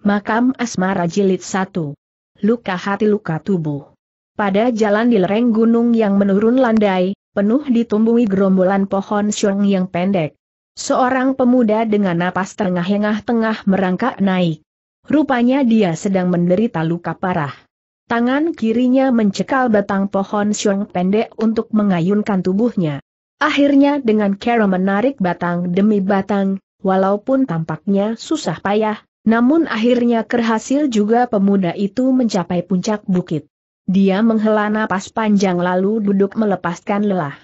Makam Asmara Jilid 1. Luka hati luka tubuh. Pada jalan di lereng gunung yang menurun landai, penuh ditumbuhi gerombolan pohon syong yang pendek. Seorang pemuda dengan napas tengah-tengah merangkak naik. Rupanya dia sedang menderita luka parah. Tangan kirinya mencekal batang pohon syong pendek untuk mengayunkan tubuhnya. Akhirnya dengan cara menarik batang demi batang, walaupun tampaknya susah payah, namun akhirnya berhasil juga pemuda itu mencapai puncak bukit. Dia menghela napas panjang lalu duduk melepaskan lelah.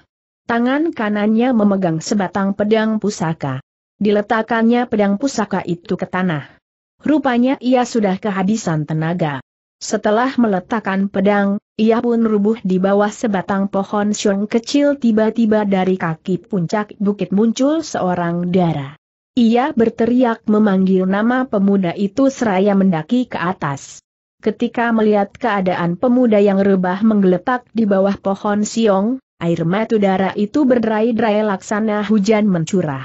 Tangan kanannya memegang sebatang pedang pusaka. Diletakkannya pedang pusaka itu ke tanah. Rupanya ia sudah kehabisan tenaga. Setelah meletakkan pedang, ia pun rubuh di bawah sebatang pohon siung kecil tiba-tiba dari kaki puncak bukit muncul seorang darah. Ia berteriak memanggil nama pemuda itu seraya mendaki ke atas. Ketika melihat keadaan pemuda yang rebah menggeletak di bawah pohon siong, air mata darah itu berderai-derai laksana hujan mencurah.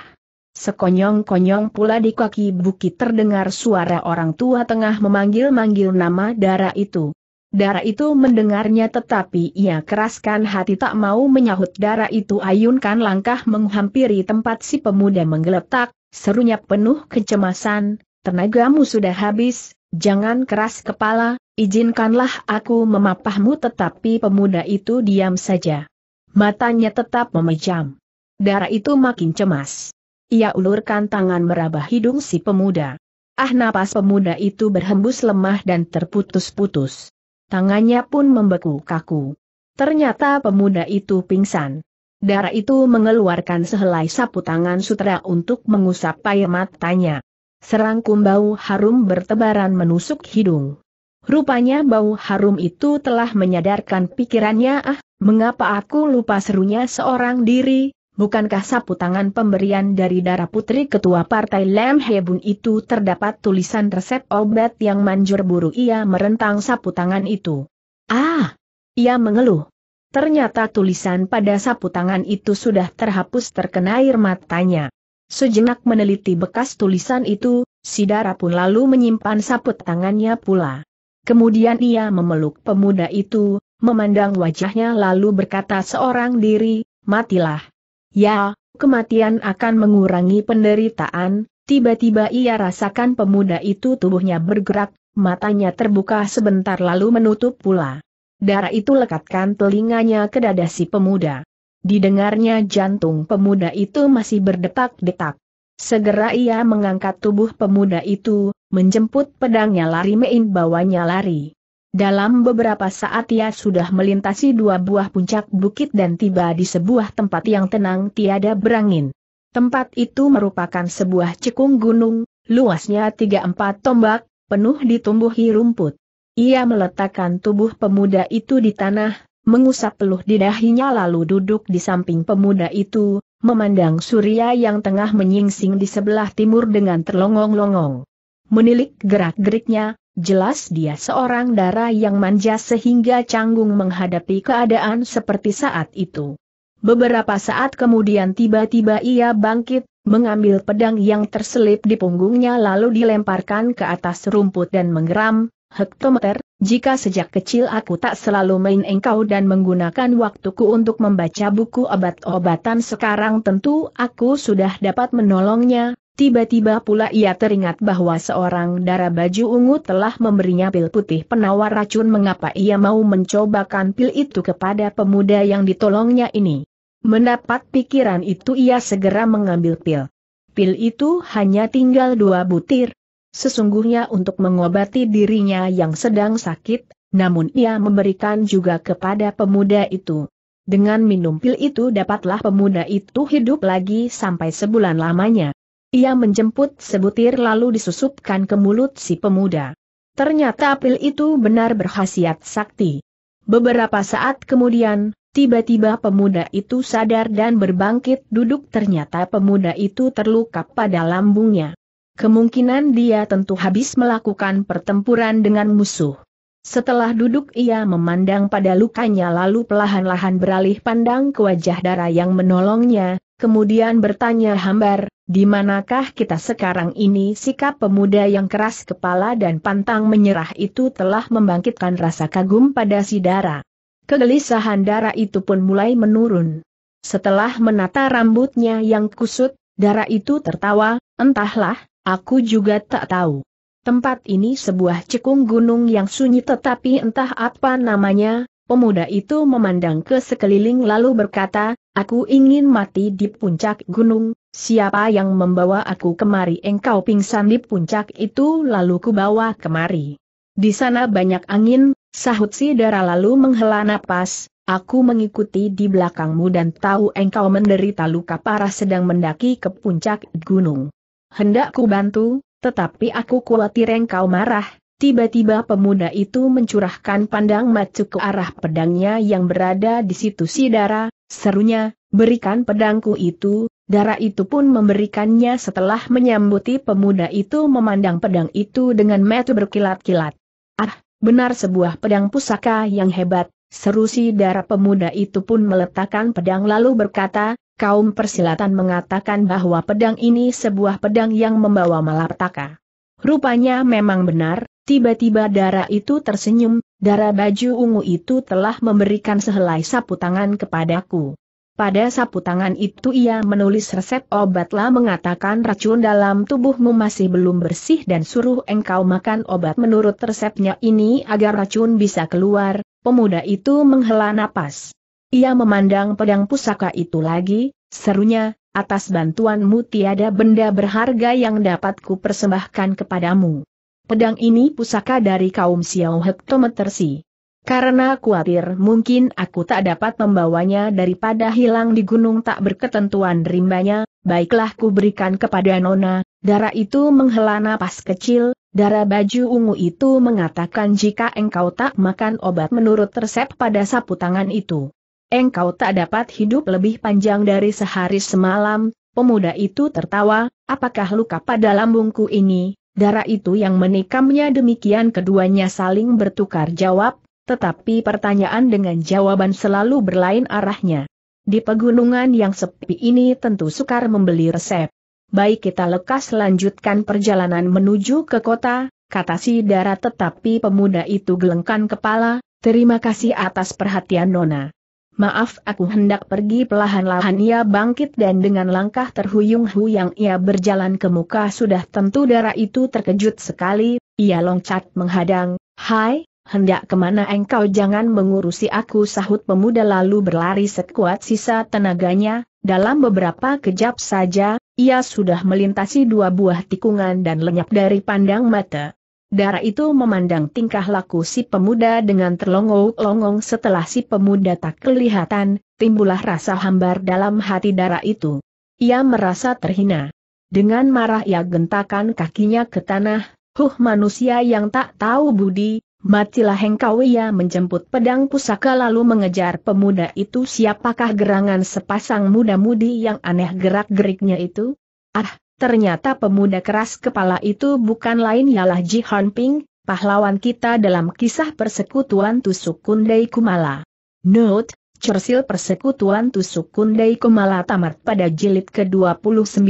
Sekonyong-konyong pula di kaki bukit terdengar suara orang tua tengah memanggil-manggil nama darah itu. Darah itu mendengarnya tetapi ia keraskan hati tak mau menyahut darah itu ayunkan langkah menghampiri tempat si pemuda menggeletak, Serunya penuh kecemasan, tenagamu sudah habis, jangan keras kepala, izinkanlah aku memapahmu tetapi pemuda itu diam saja. Matanya tetap memejam. Darah itu makin cemas. Ia ulurkan tangan meraba hidung si pemuda. Ah napas pemuda itu berhembus lemah dan terputus-putus. Tangannya pun membeku kaku. Ternyata pemuda itu pingsan. Darah itu mengeluarkan sehelai sapu tangan sutra untuk mengusap payah matanya. Serangkum bau harum bertebaran menusuk hidung. Rupanya bau harum itu telah menyadarkan pikirannya ah, mengapa aku lupa serunya seorang diri, bukankah sapu tangan pemberian dari darah putri ketua partai Lem Hebun itu terdapat tulisan resep obat yang manjur buru ia merentang sapu tangan itu. Ah! Ia mengeluh. Ternyata tulisan pada sapu tangan itu sudah terhapus terkena air matanya. Sejenak meneliti bekas tulisan itu, Sidara pun lalu menyimpan sapu tangannya pula. Kemudian ia memeluk pemuda itu, memandang wajahnya lalu berkata seorang diri, matilah. Ya, kematian akan mengurangi penderitaan, tiba-tiba ia rasakan pemuda itu tubuhnya bergerak, matanya terbuka sebentar lalu menutup pula. Darah itu lekatkan telinganya ke dada si pemuda. Didengarnya jantung pemuda itu masih berdetak-detak. Segera ia mengangkat tubuh pemuda itu, menjemput pedangnya lari main bawanya lari. Dalam beberapa saat ia sudah melintasi dua buah puncak bukit dan tiba di sebuah tempat yang tenang tiada berangin. Tempat itu merupakan sebuah cekung gunung, luasnya tiga empat tombak, penuh ditumbuhi rumput. Ia meletakkan tubuh pemuda itu di tanah, mengusap peluh di dahinya lalu duduk di samping pemuda itu, memandang Surya yang tengah menyingsing di sebelah timur dengan terlongong-longong. Menilik gerak-geriknya, Jelas dia seorang dara yang manja sehingga canggung menghadapi keadaan seperti saat itu. Beberapa saat kemudian tiba-tiba ia bangkit, mengambil pedang yang terselip di punggungnya lalu dilemparkan ke atas rumput dan menggeram, Hektometer, jika sejak kecil aku tak selalu main engkau dan menggunakan waktuku untuk membaca buku obat-obatan sekarang tentu aku sudah dapat menolongnya, tiba-tiba pula ia teringat bahwa seorang darah baju ungu telah memberinya pil putih penawar racun mengapa ia mau mencobakan pil itu kepada pemuda yang ditolongnya ini. Mendapat pikiran itu ia segera mengambil pil. Pil itu hanya tinggal dua butir, Sesungguhnya untuk mengobati dirinya yang sedang sakit, namun ia memberikan juga kepada pemuda itu. Dengan minum pil itu dapatlah pemuda itu hidup lagi sampai sebulan lamanya. Ia menjemput sebutir lalu disusupkan ke mulut si pemuda. Ternyata pil itu benar berhasiat sakti. Beberapa saat kemudian, tiba-tiba pemuda itu sadar dan berbangkit duduk ternyata pemuda itu terluka pada lambungnya. Kemungkinan dia tentu habis melakukan pertempuran dengan musuh. Setelah duduk ia memandang pada lukanya lalu pelahan-lahan beralih pandang ke wajah darah yang menolongnya, kemudian bertanya hambar, di manakah kita sekarang ini sikap pemuda yang keras kepala dan pantang menyerah itu telah membangkitkan rasa kagum pada si darah. Kegelisahan darah itu pun mulai menurun. Setelah menata rambutnya yang kusut, darah itu tertawa, entahlah, Aku juga tak tahu. Tempat ini sebuah cekung gunung yang sunyi tetapi entah apa namanya, pemuda itu memandang ke sekeliling lalu berkata, aku ingin mati di puncak gunung, siapa yang membawa aku kemari engkau pingsan di puncak itu lalu kubawa kemari. Di sana banyak angin, sahut si darah lalu menghela napas, aku mengikuti di belakangmu dan tahu engkau menderita luka parah sedang mendaki ke puncak gunung hendak ku bantu, tetapi aku khawatir engkau marah, Tiba-tiba pemuda itu mencurahkan pandang macu ke arah pedangnya yang berada di situ Sidara. serunya, berikan pedangku itu, darah itu pun memberikannya setelah menyambuti pemuda itu memandang pedang itu dengan mata berkilat-kilat. Ah, benar sebuah pedang pusaka yang hebat, seru si darah pemuda itu pun meletakkan pedang lalu berkata, kaum persilatan mengatakan bahwa pedang ini sebuah pedang yang membawa malapetaka. Rupanya memang benar, tiba-tiba darah itu tersenyum, darah baju ungu itu telah memberikan sehelai sapu tangan kepadaku. Pada sapu tangan itu ia menulis resep obatlah mengatakan racun dalam tubuhmu masih belum bersih dan suruh engkau makan obat menurut resepnya ini agar racun bisa keluar, pemuda itu menghela napas. Ia memandang pedang pusaka itu lagi, serunya, atas bantuanmu tiada benda berharga yang dapat ku persembahkan kepadamu. Pedang ini pusaka dari kaum Xiao Hektometersi. Karena kuatir mungkin aku tak dapat membawanya daripada hilang di gunung tak berketentuan rimbanya, baiklah ku berikan kepada Nona, darah itu menghela napas kecil, darah baju ungu itu mengatakan jika engkau tak makan obat menurut resep pada sapu tangan itu engkau tak dapat hidup lebih panjang dari sehari semalam, pemuda itu tertawa, apakah luka pada lambungku ini, darah itu yang menikamnya demikian keduanya saling bertukar jawab, tetapi pertanyaan dengan jawaban selalu berlain arahnya. Di pegunungan yang sepi ini tentu sukar membeli resep. Baik kita lekas lanjutkan perjalanan menuju ke kota, kata si darah. tetapi pemuda itu gelengkan kepala, terima kasih atas perhatian Nona. Maaf aku hendak pergi pelan lahan ia bangkit dan dengan langkah terhuyung-huyang ia berjalan ke muka sudah tentu darah itu terkejut sekali, ia loncat menghadang, Hai, hendak kemana engkau jangan mengurusi aku sahut pemuda lalu berlari sekuat sisa tenaganya, dalam beberapa kejap saja, ia sudah melintasi dua buah tikungan dan lenyap dari pandang mata. Darah itu memandang tingkah laku si pemuda dengan terlongong-longong setelah si pemuda tak kelihatan, timbullah rasa hambar dalam hati darah itu. Ia merasa terhina. Dengan marah ia gentakan kakinya ke tanah, huh manusia yang tak tahu budi, matilah hengkau ia menjemput pedang pusaka lalu mengejar pemuda itu siapakah gerangan sepasang muda-mudi yang aneh gerak-geriknya itu? Ah, Ternyata pemuda keras kepala itu bukan lain ialah Ji Hanping, pahlawan kita dalam kisah persekutuan tusuk Kundai Kumala. Note, Cersil persekutuan tusuk Kundai Kumala tamat pada jilid ke-29.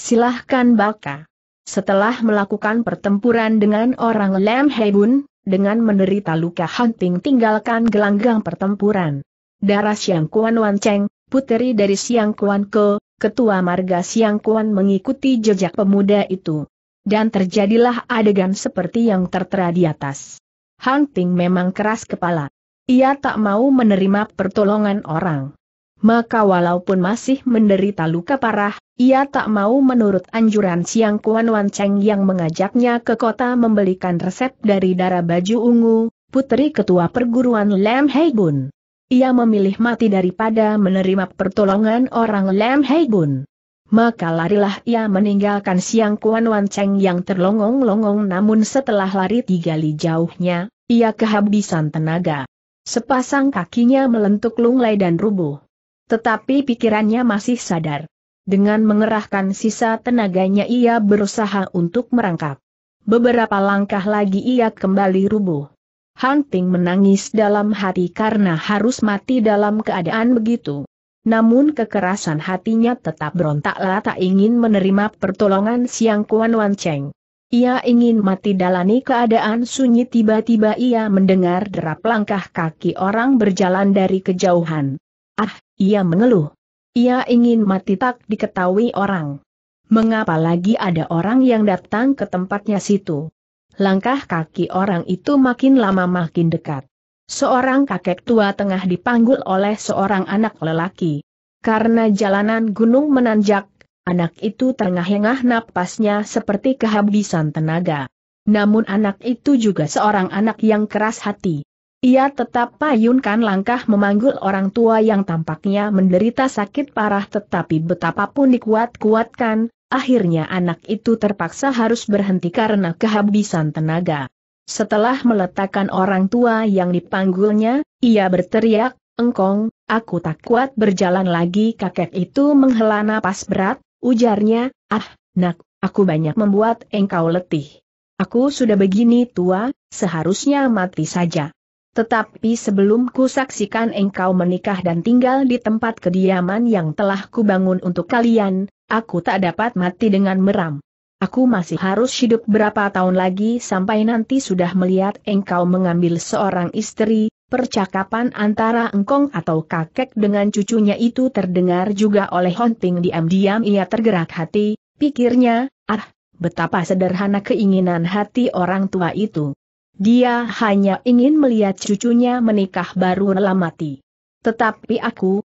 Silahkan baka. Setelah melakukan pertempuran dengan orang Lam Hebun, dengan menderita luka hunting tinggalkan gelanggang pertempuran. Darah Siang Kuan Wan Cheng, puteri dari Siang Kuan Ko, Ketua Marga Siang Kuan mengikuti jejak pemuda itu. Dan terjadilah adegan seperti yang tertera di atas. Hang Ting memang keras kepala. Ia tak mau menerima pertolongan orang. Maka walaupun masih menderita luka parah, ia tak mau menurut anjuran Siang Kuan Wan Cheng yang mengajaknya ke kota membelikan resep dari darah baju ungu, putri ketua perguruan Lam Hei Bun. Ia memilih mati daripada menerima pertolongan orang Lam Hei Bun. Maka larilah ia meninggalkan Siang Kuan Wan Cheng yang terlongong-longong namun setelah lari tiga li jauhnya, ia kehabisan tenaga. Sepasang kakinya melentuk lunglai dan rubuh. Tetapi pikirannya masih sadar. Dengan mengerahkan sisa tenaganya ia berusaha untuk merangkap. Beberapa langkah lagi ia kembali rubuh. Hunting menangis dalam hati karena harus mati dalam keadaan begitu. Namun kekerasan hatinya tetap berontaklah tak ingin menerima pertolongan Siang Kuan Wan Cheng. Ia ingin mati dalam keadaan sunyi tiba-tiba ia mendengar derap langkah kaki orang berjalan dari kejauhan. Ah, ia mengeluh. Ia ingin mati tak diketahui orang. Mengapa lagi ada orang yang datang ke tempatnya situ? Langkah kaki orang itu makin lama makin dekat. Seorang kakek tua tengah dipanggul oleh seorang anak lelaki. Karena jalanan gunung menanjak, anak itu tengah hengah napasnya seperti kehabisan tenaga. Namun anak itu juga seorang anak yang keras hati. Ia tetap payunkan langkah memanggul orang tua yang tampaknya menderita sakit parah tetapi betapapun dikuat-kuatkan, akhirnya anak itu terpaksa harus berhenti karena kehabisan tenaga. Setelah meletakkan orang tua yang dipanggulnya, ia berteriak, Engkong, aku tak kuat berjalan lagi kakek itu menghela napas berat, ujarnya, ah, nak, aku banyak membuat engkau letih. Aku sudah begini tua, seharusnya mati saja. Tetapi sebelum ku saksikan engkau menikah dan tinggal di tempat kediaman yang telah kubangun untuk kalian, Aku tak dapat mati dengan meram. Aku masih harus hidup berapa tahun lagi sampai nanti sudah melihat engkau mengambil seorang istri, percakapan antara engkong atau kakek dengan cucunya itu terdengar juga oleh Honting diam-diam ia tergerak hati, pikirnya, ah, betapa sederhana keinginan hati orang tua itu. Dia hanya ingin melihat cucunya menikah baru mati. Tetapi aku,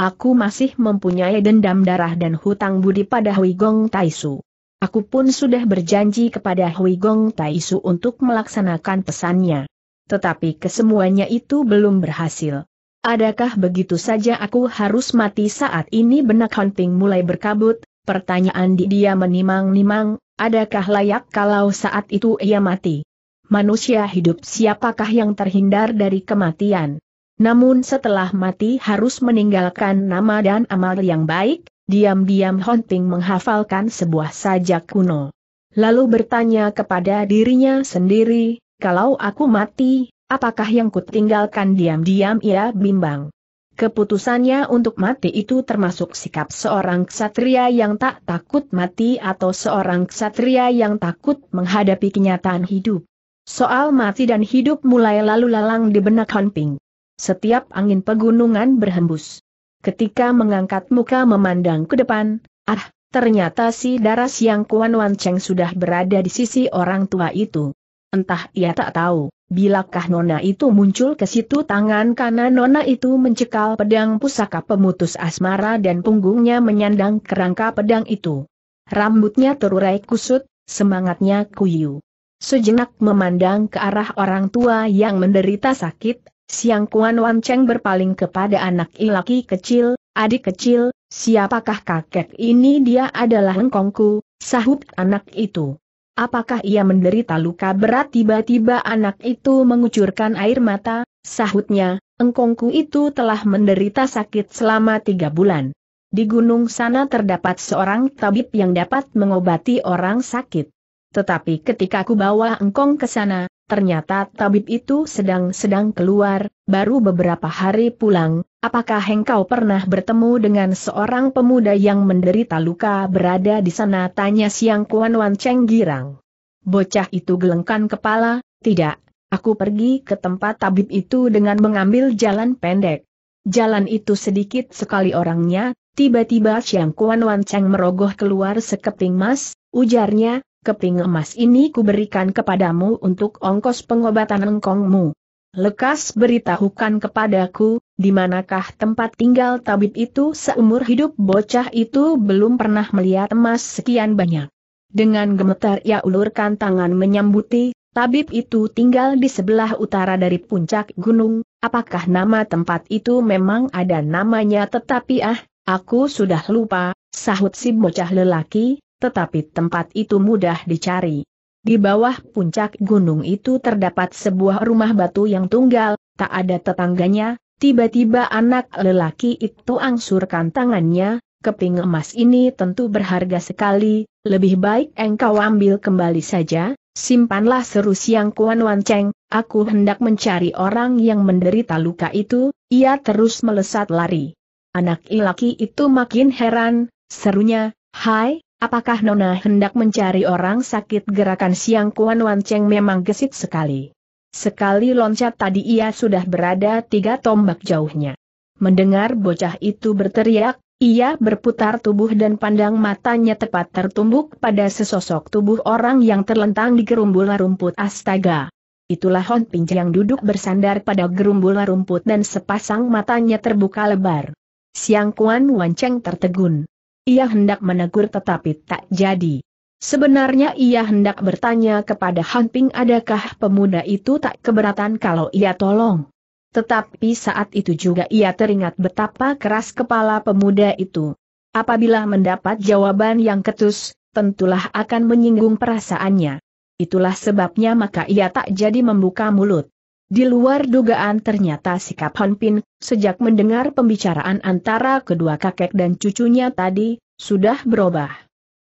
Aku masih mempunyai dendam darah dan hutang budi pada Hui Gong Taisu. Aku pun sudah berjanji kepada Hui Gong Taisu untuk melaksanakan pesannya. Tetapi kesemuanya itu belum berhasil. Adakah begitu saja aku harus mati saat ini benak Hunting mulai berkabut, pertanyaan di dia menimang-nimang, adakah layak kalau saat itu ia mati? Manusia hidup siapakah yang terhindar dari kematian? Namun setelah mati harus meninggalkan nama dan amal yang baik, diam-diam Honting menghafalkan sebuah sajak kuno. Lalu bertanya kepada dirinya sendiri, kalau aku mati, apakah yang kutinggalkan diam-diam ia bimbang. Keputusannya untuk mati itu termasuk sikap seorang ksatria yang tak takut mati atau seorang ksatria yang takut menghadapi kenyataan hidup. Soal mati dan hidup mulai lalu lalang di benak Honping. Setiap angin pegunungan berhembus. Ketika mengangkat muka memandang ke depan, ah, ternyata si daras yang Kuan Wan Cheng sudah berada di sisi orang tua itu. Entah ia tak tahu, bilakah nona itu muncul ke situ tangan kanan nona itu mencekal pedang pusaka pemutus asmara dan punggungnya menyandang kerangka pedang itu. Rambutnya terurai kusut, semangatnya kuyu. Sejenak memandang ke arah orang tua yang menderita sakit, Siang Kuan Wan Cheng berpaling kepada anak laki kecil, adik kecil, siapakah kakek ini dia adalah engkongku, sahut anak itu. Apakah ia menderita luka berat tiba-tiba anak itu mengucurkan air mata, sahutnya, engkongku itu telah menderita sakit selama tiga bulan. Di gunung sana terdapat seorang tabib yang dapat mengobati orang sakit. Tetapi ketika ku bawa engkong ke sana, ternyata tabib itu sedang-sedang keluar, baru beberapa hari pulang, apakah engkau pernah bertemu dengan seorang pemuda yang menderita luka berada di sana tanya siang Kuan Wan Cheng girang. Bocah itu gelengkan kepala, tidak, aku pergi ke tempat tabib itu dengan mengambil jalan pendek. Jalan itu sedikit sekali orangnya, tiba-tiba Siang Kuan Wan Cheng merogoh keluar sekeping mas, ujarnya, keping emas ini kuberikan kepadamu untuk ongkos pengobatan engkongmu. Lekas beritahukan kepadaku, di manakah tempat tinggal tabib itu seumur hidup bocah itu belum pernah melihat emas sekian banyak. Dengan gemetar ia ulurkan tangan menyambuti, tabib itu tinggal di sebelah utara dari puncak gunung, apakah nama tempat itu memang ada namanya tetapi ah, aku sudah lupa, sahut si bocah lelaki, tetapi tempat itu mudah dicari. Di bawah puncak gunung itu terdapat sebuah rumah batu yang tunggal, tak ada tetangganya, tiba-tiba anak lelaki itu angsurkan tangannya, keping emas ini tentu berharga sekali, lebih baik engkau ambil kembali saja, simpanlah seru siang Kuan Wan aku hendak mencari orang yang menderita luka itu, ia terus melesat lari. Anak lelaki itu makin heran, serunya, Hai, Apakah Nona hendak mencari orang sakit gerakan siang Kuan Wan Cheng memang gesit sekali. Sekali loncat tadi ia sudah berada tiga tombak jauhnya. Mendengar bocah itu berteriak, ia berputar tubuh dan pandang matanya tepat tertumbuk pada sesosok tubuh orang yang terlentang di gerumbul rumput astaga. Itulah Hon Ping yang duduk bersandar pada gerumbul rumput dan sepasang matanya terbuka lebar. Siang Kuan Wancheng tertegun. Ia hendak menegur tetapi tak jadi. Sebenarnya ia hendak bertanya kepada Han adakah pemuda itu tak keberatan kalau ia tolong. Tetapi saat itu juga ia teringat betapa keras kepala pemuda itu. Apabila mendapat jawaban yang ketus, tentulah akan menyinggung perasaannya. Itulah sebabnya maka ia tak jadi membuka mulut. Di luar dugaan ternyata sikap Han Pin, sejak mendengar pembicaraan antara kedua kakek dan cucunya tadi, sudah berubah.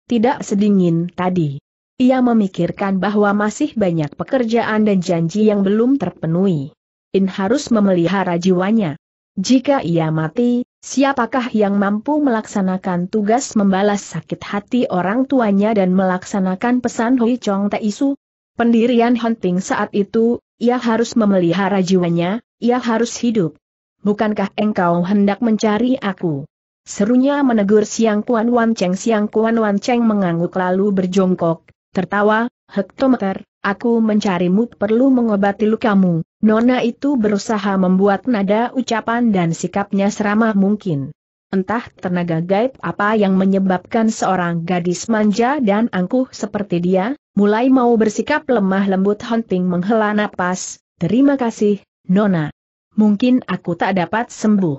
Tidak sedingin tadi. Ia memikirkan bahwa masih banyak pekerjaan dan janji yang belum terpenuhi. In harus memelihara jiwanya. Jika ia mati, siapakah yang mampu melaksanakan tugas membalas sakit hati orang tuanya dan melaksanakan pesan Hui Chong Taisu? Pendirian hunting saat itu ia harus memelihara jiwanya, ia harus hidup. Bukankah engkau hendak mencari aku? Serunya menegur Siang Kuan Wan Cheng Siang Kuan Wan Cheng mengangguk lalu berjongkok, tertawa, hektometer, aku mencarimu perlu mengobati lukamu, Nona itu berusaha membuat nada ucapan dan sikapnya seramah mungkin. Entah tenaga gaib apa yang menyebabkan seorang gadis manja dan angkuh seperti dia, mulai mau bersikap lemah lembut Hunting menghela napas, terima kasih, Nona. Mungkin aku tak dapat sembuh.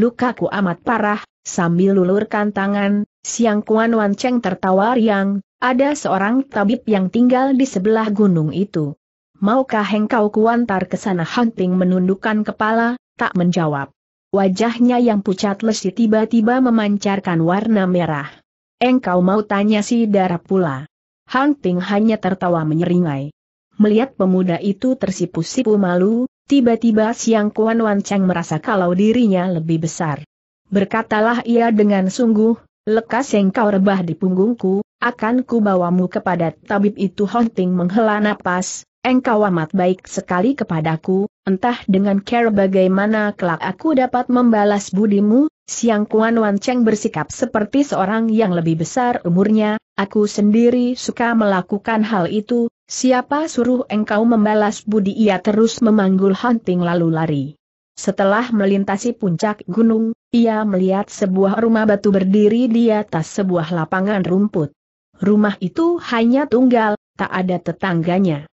Lukaku amat parah, sambil lulurkan tangan, Siang Kuan Wan Cheng tertawa riang, ada seorang tabib yang tinggal di sebelah gunung itu. Maukah engkau kuantar ke sana Hunting menundukkan kepala, tak menjawab. Wajahnya yang pucat lesi tiba-tiba memancarkan warna merah. Engkau mau tanya si darah pula. Hang Ting hanya tertawa menyeringai. Melihat pemuda itu tersipu-sipu malu, tiba-tiba Siang Kuan Wan Cheng merasa kalau dirinya lebih besar. Berkatalah ia dengan sungguh, lekas engkau rebah di punggungku, akan ku bawamu kepada tabib itu Hong Ting menghela napas, engkau amat baik sekali kepadaku, entah dengan care bagaimana kelak aku dapat membalas budimu, Siang Kuan Wan Cheng bersikap seperti seorang yang lebih besar umurnya, aku sendiri suka melakukan hal itu, siapa suruh engkau membalas budi ia terus memanggul hunting lalu lari. Setelah melintasi puncak gunung, ia melihat sebuah rumah batu berdiri di atas sebuah lapangan rumput. Rumah itu hanya tunggal, tak ada tetangganya.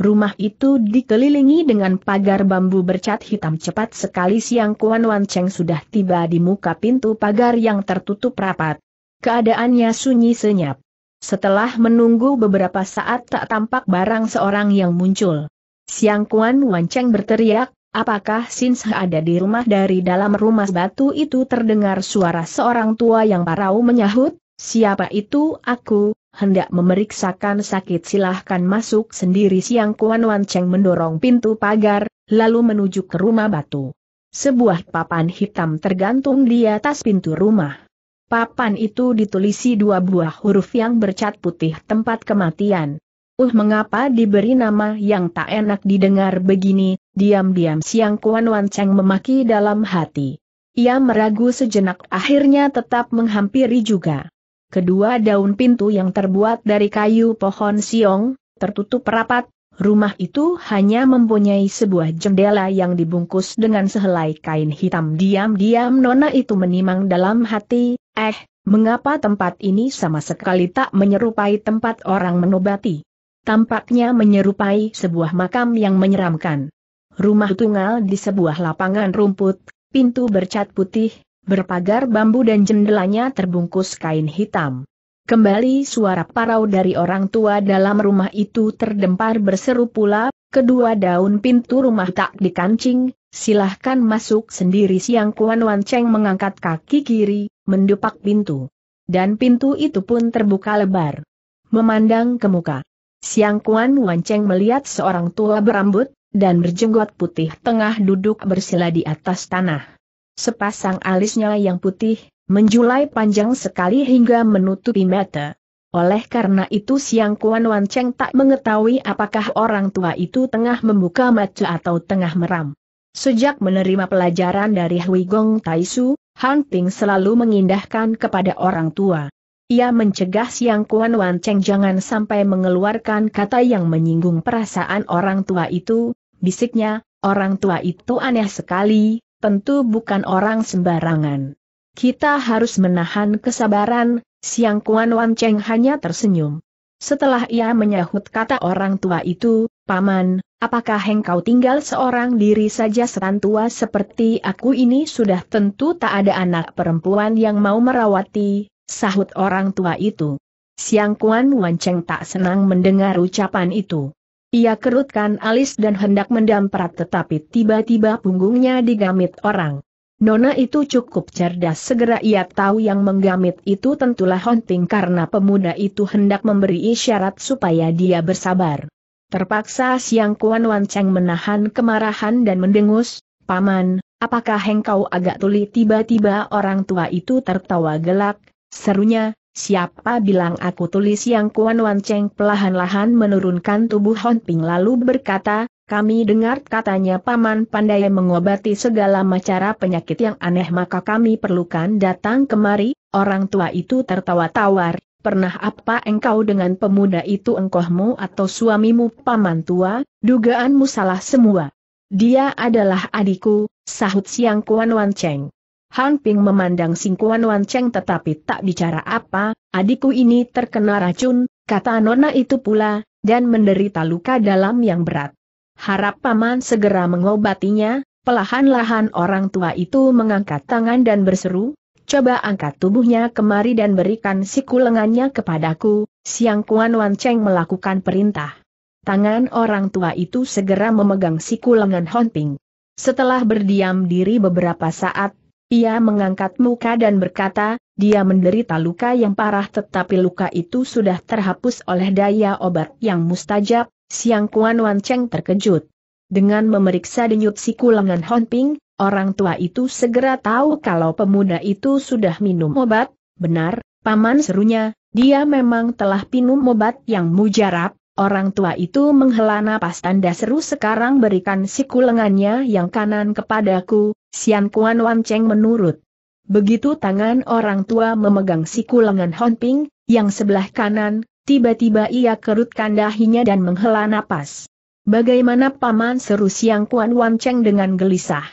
Rumah itu dikelilingi dengan pagar bambu bercat hitam cepat sekali siang Kuan Wan Cheng sudah tiba di muka pintu pagar yang tertutup rapat. Keadaannya sunyi senyap. Setelah menunggu beberapa saat tak tampak barang seorang yang muncul. Siang Kuan Wan Cheng berteriak, apakah Sinse ada di rumah dari dalam rumah batu itu terdengar suara seorang tua yang parau menyahut, siapa itu aku, hendak memeriksakan sakit silahkan masuk sendiri siang Kuan Wan Cheng mendorong pintu pagar, lalu menuju ke rumah batu. Sebuah papan hitam tergantung di atas pintu rumah. Papan itu ditulisi dua buah huruf yang bercat putih tempat kematian. Uh mengapa diberi nama yang tak enak didengar begini, diam-diam siang Kuan Wan Cheng memaki dalam hati. Ia meragu sejenak akhirnya tetap menghampiri juga kedua daun pintu yang terbuat dari kayu pohon siong, tertutup rapat, rumah itu hanya mempunyai sebuah jendela yang dibungkus dengan sehelai kain hitam. Diam-diam Nona itu menimang dalam hati, eh, mengapa tempat ini sama sekali tak menyerupai tempat orang menobati? Tampaknya menyerupai sebuah makam yang menyeramkan. Rumah tunggal di sebuah lapangan rumput, pintu bercat putih, Berpagar bambu dan jendelanya terbungkus kain hitam. Kembali suara parau dari orang tua dalam rumah itu terdempar berseru pula, kedua daun pintu rumah tak dikancing, silahkan masuk sendiri siang Kuan Wan Cheng mengangkat kaki kiri, mendupak pintu. Dan pintu itu pun terbuka lebar. Memandang ke muka. Siang Kuan Wan Cheng melihat seorang tua berambut, dan berjenggot putih tengah duduk bersila di atas tanah. Sepasang alisnya yang putih, menjulai panjang sekali hingga menutupi mata. Oleh karena itu Siang Kuan Wan Cheng tak mengetahui apakah orang tua itu tengah membuka mata atau tengah meram. Sejak menerima pelajaran dari Hui Gong Su, Han Ping selalu mengindahkan kepada orang tua. Ia mencegah Siang Kuan Wan Cheng jangan sampai mengeluarkan kata yang menyinggung perasaan orang tua itu, bisiknya, orang tua itu aneh sekali, tentu bukan orang sembarangan. Kita harus menahan kesabaran, Siang Kuan Wan Cheng hanya tersenyum. Setelah ia menyahut kata orang tua itu, Paman, apakah engkau tinggal seorang diri saja setan tua seperti aku ini sudah tentu tak ada anak perempuan yang mau merawati, sahut orang tua itu. Siang Kuan Wan Cheng tak senang mendengar ucapan itu. Ia kerutkan alis dan hendak mendamprat tetapi tiba-tiba punggungnya digamit orang. Nona itu cukup cerdas segera ia tahu yang menggamit itu tentulah hunting karena pemuda itu hendak memberi isyarat supaya dia bersabar. Terpaksa Siang Kuan Wan menahan kemarahan dan mendengus, Paman, apakah engkau agak tuli tiba-tiba orang tua itu tertawa gelak, serunya, Siapa bilang aku tulis yang Kuan Wan Cheng pelahan-lahan menurunkan tubuh Hon Ping lalu berkata, kami dengar katanya Paman pandai mengobati segala macam penyakit yang aneh maka kami perlukan datang kemari, orang tua itu tertawa tawar, Pernah apa engkau dengan pemuda itu engkohmu atau suamimu paman tua, dugaanmu salah semua. Dia adalah adikku, sahut siang Kuan Wan Cheng. Han Ping memandang singkuan Wan Cheng tetapi tak bicara apa, adikku ini terkena racun, kata nona itu pula, dan menderita luka dalam yang berat. Harap paman segera mengobatinya, pelahan-lahan orang tua itu mengangkat tangan dan berseru, coba angkat tubuhnya kemari dan berikan siku lengannya kepadaku, siang kuan Wan Cheng melakukan perintah. Tangan orang tua itu segera memegang siku lengan Han Ping. Setelah berdiam diri beberapa saat, ia mengangkat muka dan berkata, dia menderita luka yang parah tetapi luka itu sudah terhapus oleh daya obat yang mustajab, Siang Kuan Wan Cheng terkejut. Dengan memeriksa denyut siku lengan Hon Ping, orang tua itu segera tahu kalau pemuda itu sudah minum obat, benar, paman serunya, dia memang telah minum obat yang mujarab, orang tua itu menghela napas tanda seru sekarang berikan siku lengannya yang kanan kepadaku, Sian Kuan Wan Cheng menurut. Begitu tangan orang tua memegang siku lengan Hon Ping, yang sebelah kanan, tiba-tiba ia kerutkan dahinya dan menghela napas. Bagaimana paman seru Siang Kuan Wan Cheng dengan gelisah.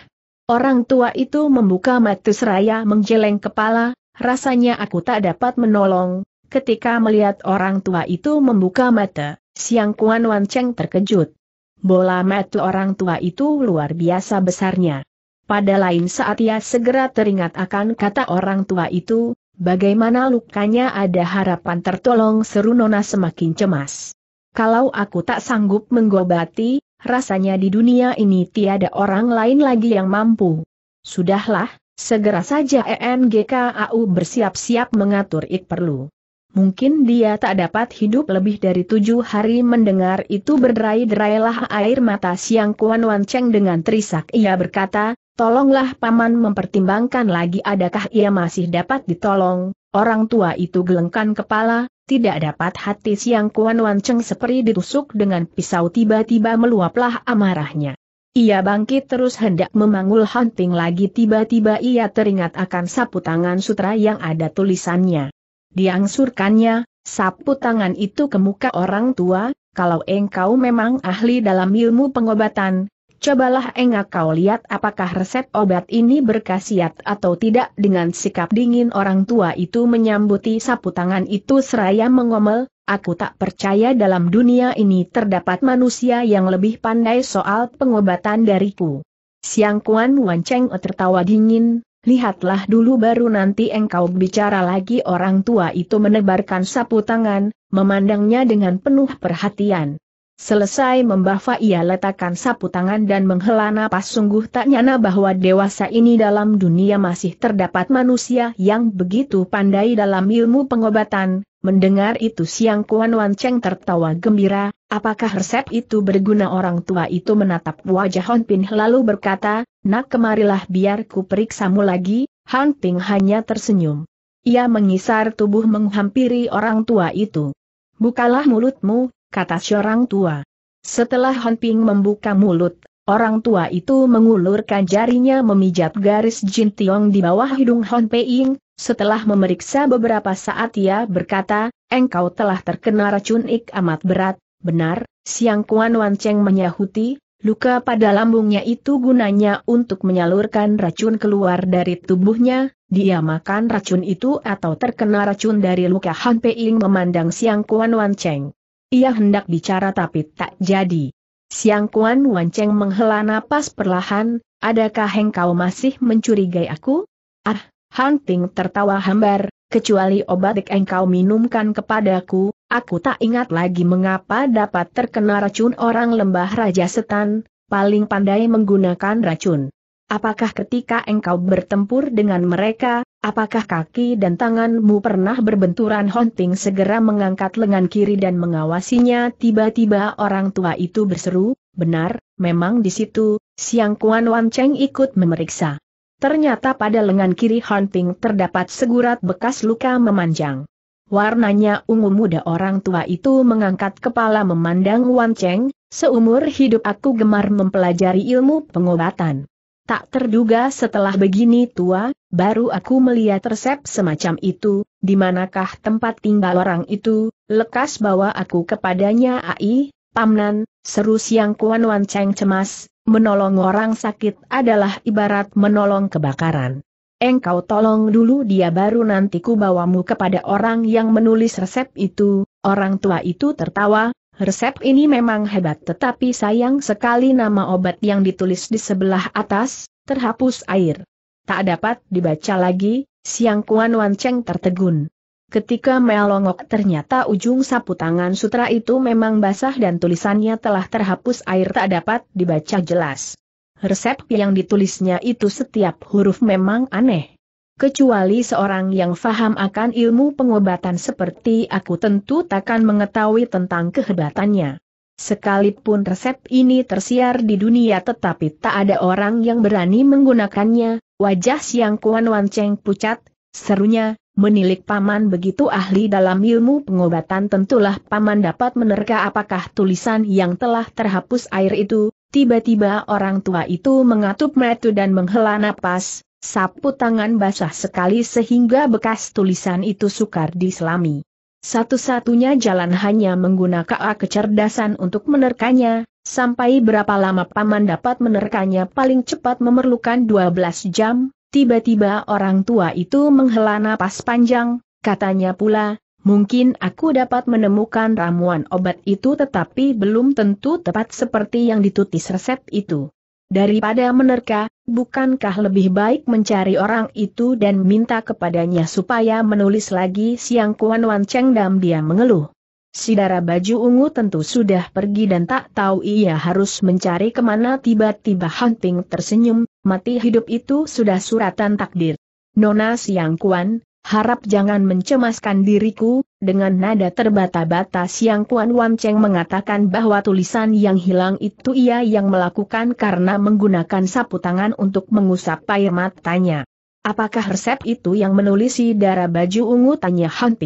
Orang tua itu membuka mata seraya menggeleng kepala, rasanya aku tak dapat menolong. Ketika melihat orang tua itu membuka mata, Siang Kuan Wan Cheng terkejut. Bola mata orang tua itu luar biasa besarnya. Pada lain saat ia segera teringat akan kata orang tua itu, bagaimana lukanya ada harapan tertolong seru Nona semakin cemas. Kalau aku tak sanggup menggobati, rasanya di dunia ini tiada orang lain lagi yang mampu. Sudahlah, segera saja ENGKAU bersiap-siap mengatur ik perlu. Mungkin dia tak dapat hidup lebih dari tujuh hari mendengar itu berderai-derailah air mata siang Kuan Wan Cheng dengan terisak ia berkata, Tolonglah paman mempertimbangkan lagi adakah ia masih dapat ditolong. Orang tua itu gelengkan kepala, tidak dapat hati siang kuan wanceng seperti ditusuk dengan pisau tiba-tiba meluaplah amarahnya. Ia bangkit terus hendak memanggul hunting lagi tiba-tiba ia teringat akan sapu tangan sutra yang ada tulisannya. Diangsurkannya, sapu tangan itu ke muka orang tua, kalau engkau memang ahli dalam ilmu pengobatan, Cobalah engak kau lihat apakah resep obat ini berkhasiat atau tidak dengan sikap dingin orang tua itu menyambuti sapu tangan itu seraya mengomel, aku tak percaya dalam dunia ini terdapat manusia yang lebih pandai soal pengobatan dariku. Siang Kuan Cheng tertawa dingin, lihatlah dulu baru nanti engkau bicara lagi orang tua itu menebarkan sapu tangan, memandangnya dengan penuh perhatian. Selesai membahwa ia letakkan sapu tangan dan menghela napas sungguh tak nyana bahwa dewasa ini dalam dunia masih terdapat manusia yang begitu pandai dalam ilmu pengobatan. Mendengar itu siang Kuan Wan Cheng tertawa gembira, apakah resep itu berguna orang tua itu menatap wajah Hon Pin lalu berkata, nak kemarilah biar ku periksamu lagi, Han Ping hanya tersenyum. Ia mengisar tubuh menghampiri orang tua itu. Bukalah mulutmu, kata seorang tua. Setelah Han Ping membuka mulut, orang tua itu mengulurkan jarinya memijat garis Jin Tiong di bawah hidung Han Ping, setelah memeriksa beberapa saat ia berkata, engkau telah terkena racun ik amat berat, benar, Siang Kuan Wan Cheng menyahuti, luka pada lambungnya itu gunanya untuk menyalurkan racun keluar dari tubuhnya, dia makan racun itu atau terkena racun dari luka Han Peiying? memandang Siang Kuan Wan Cheng. Ia hendak bicara tapi tak jadi. Siang Kuan Wanceng menghela napas perlahan, adakah engkau masih mencurigai aku? Ah, Hunting tertawa hambar, kecuali obat yang engkau minumkan kepadaku, aku tak ingat lagi mengapa dapat terkena racun orang lembah Raja Setan, paling pandai menggunakan racun. Apakah ketika engkau bertempur dengan mereka, Apakah kaki dan tanganmu pernah berbenturan Hunting? segera mengangkat lengan kiri dan mengawasinya tiba-tiba orang tua itu berseru, benar, memang di situ, siang Kuan Wan Cheng ikut memeriksa. Ternyata pada lengan kiri Hunting terdapat segurat bekas luka memanjang. Warnanya ungu muda orang tua itu mengangkat kepala memandang Wan Cheng, seumur hidup aku gemar mempelajari ilmu pengobatan. Tak terduga setelah begini tua, Baru aku melihat resep semacam itu, di manakah tempat tinggal orang itu, lekas bawa aku kepadanya AI, Pamnan, seru siang Kuan Wan Cheng cemas, menolong orang sakit adalah ibarat menolong kebakaran. Engkau tolong dulu dia baru nanti ku bawamu kepada orang yang menulis resep itu, orang tua itu tertawa, resep ini memang hebat tetapi sayang sekali nama obat yang ditulis di sebelah atas, terhapus air tak dapat dibaca lagi, siang Kuan Wan Cheng tertegun. Ketika melongok ternyata ujung sapu tangan sutra itu memang basah dan tulisannya telah terhapus air tak dapat dibaca jelas. Resep yang ditulisnya itu setiap huruf memang aneh. Kecuali seorang yang faham akan ilmu pengobatan seperti aku tentu takkan mengetahui tentang kehebatannya. Sekalipun resep ini tersiar di dunia tetapi tak ada orang yang berani menggunakannya, wajah Siang Kuan Wan Cheng pucat, serunya, menilik paman begitu ahli dalam ilmu pengobatan tentulah paman dapat menerka apakah tulisan yang telah terhapus air itu, tiba-tiba orang tua itu mengatup metu dan menghela napas, sapu tangan basah sekali sehingga bekas tulisan itu sukar diselami. Satu-satunya jalan hanya menggunakan kecerdasan untuk menerkanya, sampai berapa lama paman dapat menerkanya paling cepat memerlukan 12 jam, tiba-tiba orang tua itu menghela napas panjang, katanya pula, mungkin aku dapat menemukan ramuan obat itu tetapi belum tentu tepat seperti yang ditutis resep itu. Daripada menerka, bukankah lebih baik mencari orang itu dan minta kepadanya supaya menulis lagi siang Kuan Wan Cheng Dam dia mengeluh. Sidara baju ungu tentu sudah pergi dan tak tahu ia harus mencari kemana tiba-tiba Hunting tersenyum, mati hidup itu sudah suratan takdir. Nona Siang Kuan, harap jangan mencemaskan diriku, dengan nada terbata-bata Siang Kuan Wan Cheng mengatakan bahwa tulisan yang hilang itu ia yang melakukan karena menggunakan sapu tangan untuk mengusap air matanya. Apakah resep itu yang menulisi darah baju ungu tanya Han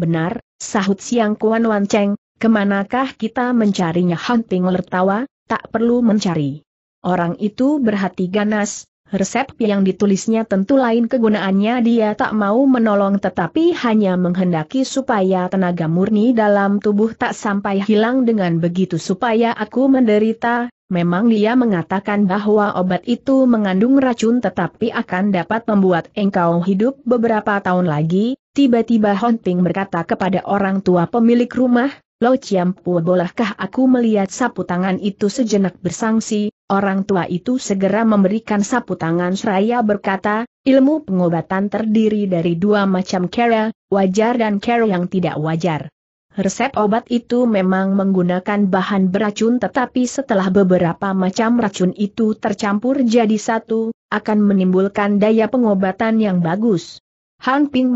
Benar, sahut Siang Kuan Wan Cheng, kemanakah kita mencarinya Han Ping tertawa, tak perlu mencari. Orang itu berhati ganas, Resep yang ditulisnya tentu lain kegunaannya dia tak mau menolong tetapi hanya menghendaki supaya tenaga murni dalam tubuh tak sampai hilang dengan begitu supaya aku menderita. Memang dia mengatakan bahwa obat itu mengandung racun tetapi akan dapat membuat engkau hidup beberapa tahun lagi. Tiba-tiba Hunting berkata kepada orang tua pemilik rumah, Lo Chiampu bolehkah aku melihat sapu tangan itu sejenak bersangsi, Orang tua itu segera memberikan sapu tangan seraya berkata, ilmu pengobatan terdiri dari dua macam kera, wajar dan kera yang tidak wajar. Resep obat itu memang menggunakan bahan beracun tetapi setelah beberapa macam racun itu tercampur jadi satu, akan menimbulkan daya pengobatan yang bagus. Han Ping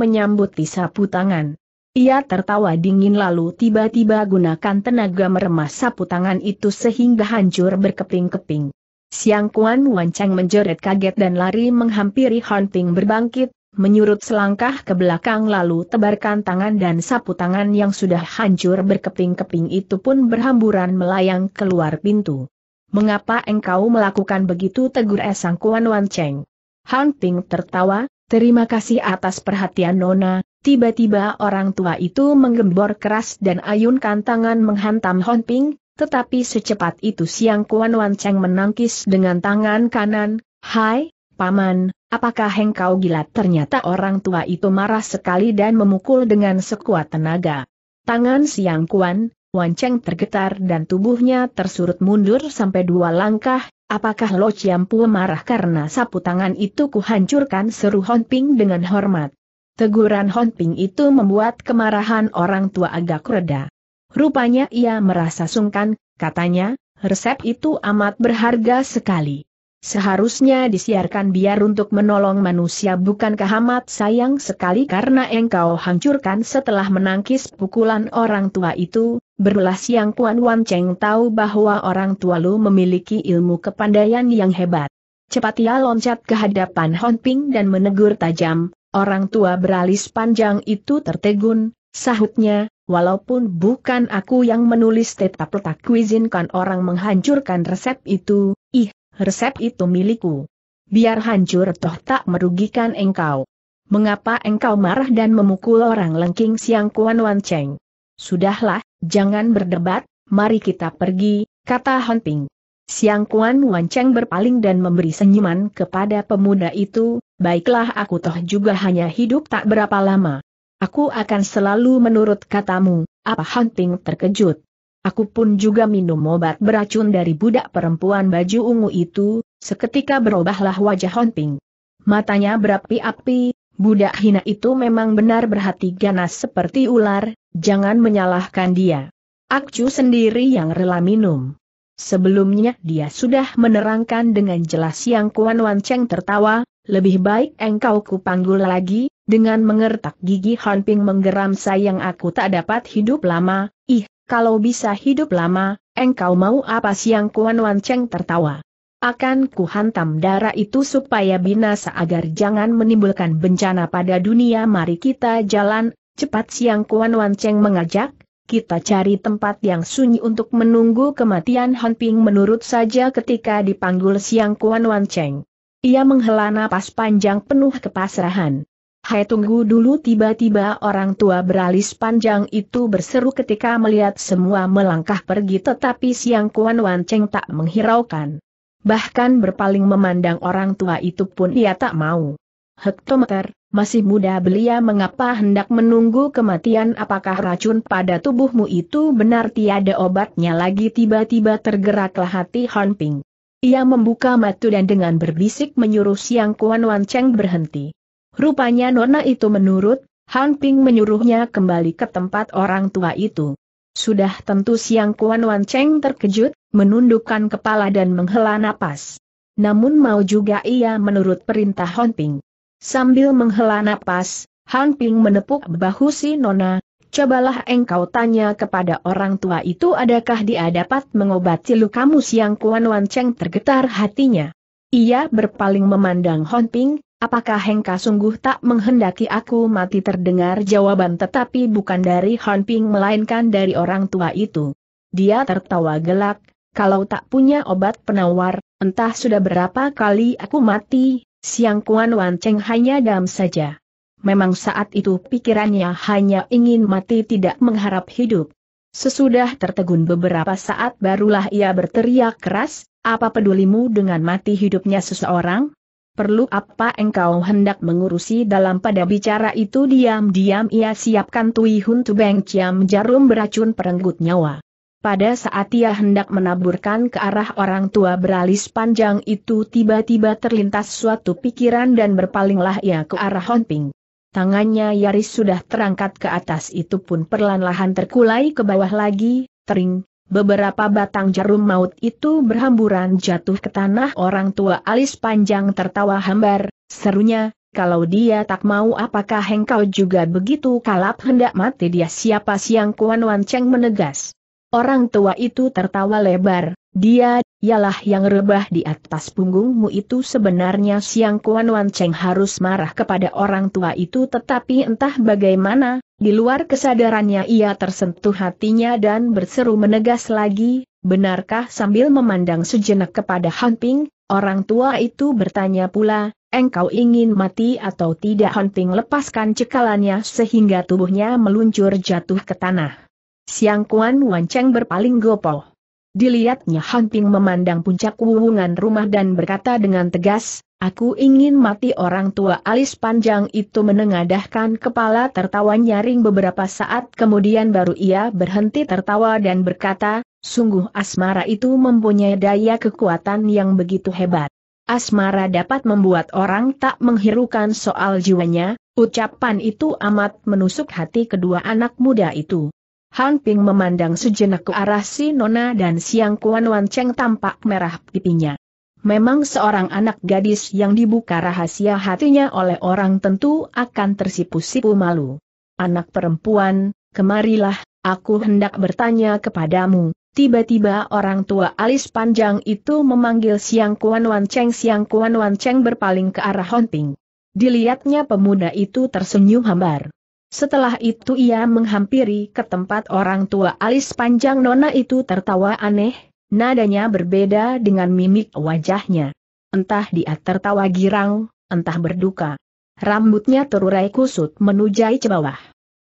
di sapu tangan. Ia tertawa dingin lalu tiba-tiba gunakan tenaga meremas sapu tangan itu sehingga hancur berkeping-keping. Siang Kuan Wancang menjerit kaget dan lari menghampiri Hunting berbangkit, menyurut selangkah ke belakang lalu tebarkan tangan dan sapu tangan yang sudah hancur berkeping-keping itu pun berhamburan melayang keluar pintu. Mengapa engkau melakukan begitu tegur esang Kuan Wanceng? Han Ping tertawa, terima kasih atas perhatian Nona, Tiba-tiba orang tua itu menggembor keras dan ayunkan tangan menghantam Hon Ping, tetapi secepat itu Siang Kuan Wan Cheng menangkis dengan tangan kanan, Hai, Paman, apakah engkau gila? Ternyata orang tua itu marah sekali dan memukul dengan sekuat tenaga. Tangan Siang Kuan, Wan Cheng tergetar dan tubuhnya tersurut mundur sampai dua langkah, apakah Lo Chiampu marah karena sapu tangan itu kuhancurkan seru Hon Ping dengan hormat. Teguran Ping itu membuat kemarahan orang tua agak reda. Rupanya ia merasa sungkan, katanya, resep itu amat berharga sekali. Seharusnya disiarkan biar untuk menolong manusia bukan kehamat sayang sekali karena engkau hancurkan setelah menangkis pukulan orang tua itu, berulah siang Kuan Wan Cheng tahu bahwa orang tua lu memiliki ilmu kepandaian yang hebat. Cepat ia loncat ke hadapan Hon Ping dan menegur tajam, Orang tua beralis panjang itu tertegun, sahutnya, walaupun bukan aku yang menulis tetap letak kuizinkan orang menghancurkan resep itu, ih, resep itu milikku. Biar hancur toh tak merugikan engkau. Mengapa engkau marah dan memukul orang lengking siang Kuan Wan Cheng? Sudahlah, jangan berdebat, mari kita pergi, kata Hon Ping. Siang Kuan Wanceng berpaling dan memberi senyuman kepada pemuda itu, baiklah aku toh juga hanya hidup tak berapa lama. Aku akan selalu menurut katamu, apa Hunting terkejut. Aku pun juga minum obat beracun dari budak perempuan baju ungu itu, seketika berubahlah wajah Hunting. Matanya berapi-api, budak hina itu memang benar berhati ganas seperti ular, jangan menyalahkan dia. Akcu sendiri yang rela minum. Sebelumnya dia sudah menerangkan dengan jelas yang Kuan Wan Cheng tertawa, lebih baik engkau kupanggul lagi, dengan mengertak gigi Han Ping menggeram sayang aku tak dapat hidup lama, ih, kalau bisa hidup lama, engkau mau apa siang Kuan Wan Cheng tertawa. Akan kuhantam darah itu supaya binasa agar jangan menimbulkan bencana pada dunia mari kita jalan, cepat siang Kuan Wan Cheng mengajak, kita cari tempat yang sunyi untuk menunggu kematian Han Ping menurut saja ketika dipanggul siang Kuan Wan Cheng. Ia menghela napas panjang penuh kepasrahan. Hai tunggu dulu tiba-tiba orang tua beralis panjang itu berseru ketika melihat semua melangkah pergi tetapi siang Kuan Wan Cheng tak menghiraukan. Bahkan berpaling memandang orang tua itu pun ia tak mau hektometer, masih muda belia mengapa hendak menunggu kematian apakah racun pada tubuhmu itu benar tiada obatnya lagi tiba-tiba tergeraklah hati Han Ping. Ia membuka matu dan dengan berbisik menyuruh Siang Kuan Wan Cheng berhenti. Rupanya nona itu menurut, Han Ping menyuruhnya kembali ke tempat orang tua itu. Sudah tentu Siang Kuan Wan Cheng terkejut, menundukkan kepala dan menghela napas. Namun mau juga ia menurut perintah Hon Ping. Sambil menghela napas, Han Ping menepuk bahu si Nona, cobalah engkau tanya kepada orang tua itu adakah dia dapat mengobati lukamu siang Kuan Wan Cheng tergetar hatinya. Ia berpaling memandang Han Ping, apakah Hengka sungguh tak menghendaki aku mati terdengar jawaban tetapi bukan dari Han Ping melainkan dari orang tua itu. Dia tertawa gelak, kalau tak punya obat penawar, entah sudah berapa kali aku mati, Siang Kuan Wan Cheng hanya dam saja. Memang saat itu pikirannya hanya ingin mati tidak mengharap hidup. Sesudah tertegun beberapa saat barulah ia berteriak keras, apa pedulimu dengan mati hidupnya seseorang? Perlu apa engkau hendak mengurusi dalam pada bicara itu diam-diam ia siapkan Tui Hun Beng Ciam jarum beracun perenggut nyawa. Pada saat ia hendak menaburkan ke arah orang tua beralis panjang itu tiba-tiba terlintas suatu pikiran dan berpalinglah ia ke arah Honping. Tangannya Yaris sudah terangkat ke atas itu pun perlahan-lahan terkulai ke bawah lagi, tering, Beberapa batang jarum maut itu berhamburan jatuh ke tanah orang tua alis panjang tertawa hambar, serunya, kalau dia tak mau apakah engkau juga begitu kalap hendak mati dia siapa siang Kuan Wan Cheng menegas. Orang tua itu tertawa lebar, dia, ialah yang rebah di atas punggungmu itu sebenarnya Siang Kuan Wan Cheng harus marah kepada orang tua itu tetapi entah bagaimana, di luar kesadarannya ia tersentuh hatinya dan berseru menegas lagi, benarkah sambil memandang sejenak kepada Han Ping, orang tua itu bertanya pula, engkau ingin mati atau tidak Han Ping lepaskan cekalannya sehingga tubuhnya meluncur jatuh ke tanah. Siang Kuan Wanceng berpaling gopoh. Dilihatnya Hanping memandang puncak wuwungan rumah dan berkata dengan tegas, aku ingin mati orang tua alis panjang itu menengadahkan kepala tertawa nyaring beberapa saat kemudian baru ia berhenti tertawa dan berkata, sungguh asmara itu mempunyai daya kekuatan yang begitu hebat. Asmara dapat membuat orang tak menghirukan soal jiwanya, ucapan itu amat menusuk hati kedua anak muda itu. Han Ping memandang sejenak ke arah si Nona dan Siang Kuan Wan Cheng tampak merah pipinya. Memang seorang anak gadis yang dibuka rahasia hatinya oleh orang tentu akan tersipu-sipu malu. Anak perempuan, kemarilah, aku hendak bertanya kepadamu. Tiba-tiba orang tua alis panjang itu memanggil Siang Kuan Wan Cheng. Siang Kuan Wan Cheng berpaling ke arah Hon Ping. Dilihatnya pemuda itu tersenyum hambar. Setelah itu ia menghampiri ke tempat orang tua alis panjang nona itu tertawa aneh, nadanya berbeda dengan mimik wajahnya. Entah dia tertawa girang, entah berduka. Rambutnya terurai kusut menujai ke bawah.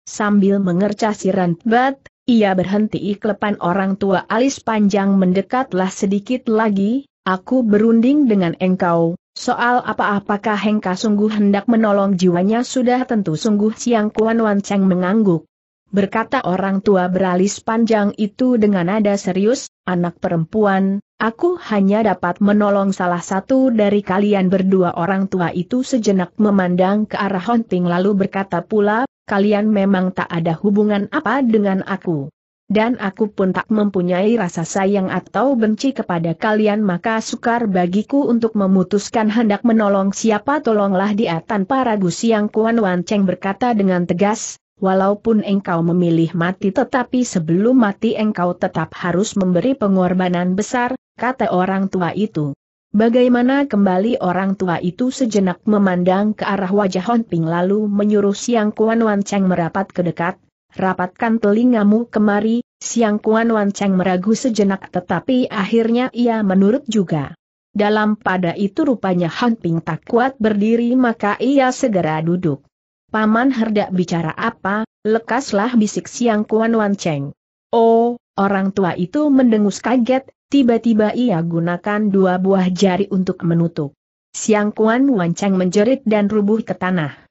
Sambil mengercasi rentbat, ia berhenti iklepan orang tua alis panjang mendekatlah sedikit lagi, aku berunding dengan engkau, Soal apa-apakah Hengka sungguh hendak menolong jiwanya sudah tentu sungguh Siang Kuan Wan Cheng mengangguk. Berkata orang tua beralis panjang itu dengan nada serius, anak perempuan, aku hanya dapat menolong salah satu dari kalian berdua orang tua itu sejenak memandang ke arah Honting lalu berkata pula, kalian memang tak ada hubungan apa dengan aku dan aku pun tak mempunyai rasa sayang atau benci kepada kalian maka sukar bagiku untuk memutuskan hendak menolong siapa tolonglah dia tanpa ragu siang Kuan Wan Cheng berkata dengan tegas, walaupun engkau memilih mati tetapi sebelum mati engkau tetap harus memberi pengorbanan besar, kata orang tua itu. Bagaimana kembali orang tua itu sejenak memandang ke arah wajah Hon Ping lalu menyuruh Siang Kuan Wan Cheng merapat ke dekat, Rapatkan telingamu kemari, Siang Kuan Wan Cheng meragu sejenak tetapi akhirnya ia menurut juga. Dalam pada itu rupanya Han Ping tak kuat berdiri maka ia segera duduk. Paman herdak bicara apa, lekaslah bisik Siang Kuan Wan Cheng. Oh, orang tua itu mendengus kaget, tiba-tiba ia gunakan dua buah jari untuk menutup. Siang Kuan Wan Cheng menjerit dan rubuh ke tanah.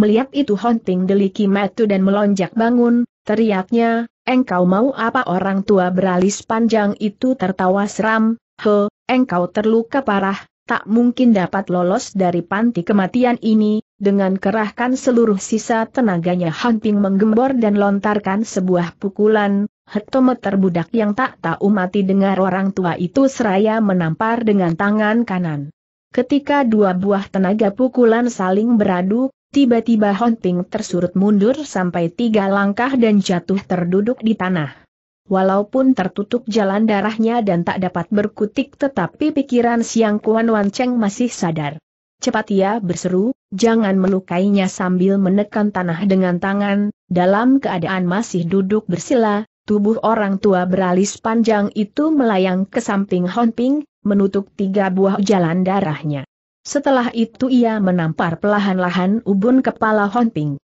Melihat itu Hunting deliki metu dan melonjak bangun, teriaknya, engkau mau apa orang tua beralis panjang itu tertawa seram, he, engkau terluka parah, tak mungkin dapat lolos dari panti kematian ini, dengan kerahkan seluruh sisa tenaganya Hunting menggembor dan lontarkan sebuah pukulan, hektometer budak yang tak tahu mati dengar orang tua itu seraya menampar dengan tangan kanan. Ketika dua buah tenaga pukulan saling beradu, Tiba-tiba Honping tersurut mundur sampai tiga langkah dan jatuh terduduk di tanah. Walaupun tertutup jalan darahnya dan tak dapat berkutik tetapi pikiran Siang Kuan Wan Cheng masih sadar. Cepat ia berseru, jangan melukainya sambil menekan tanah dengan tangan, dalam keadaan masih duduk bersila, tubuh orang tua beralis panjang itu melayang ke samping Honping, menutup tiga buah jalan darahnya. Setelah itu ia menampar pelahan-lahan ubun kepala Hanping.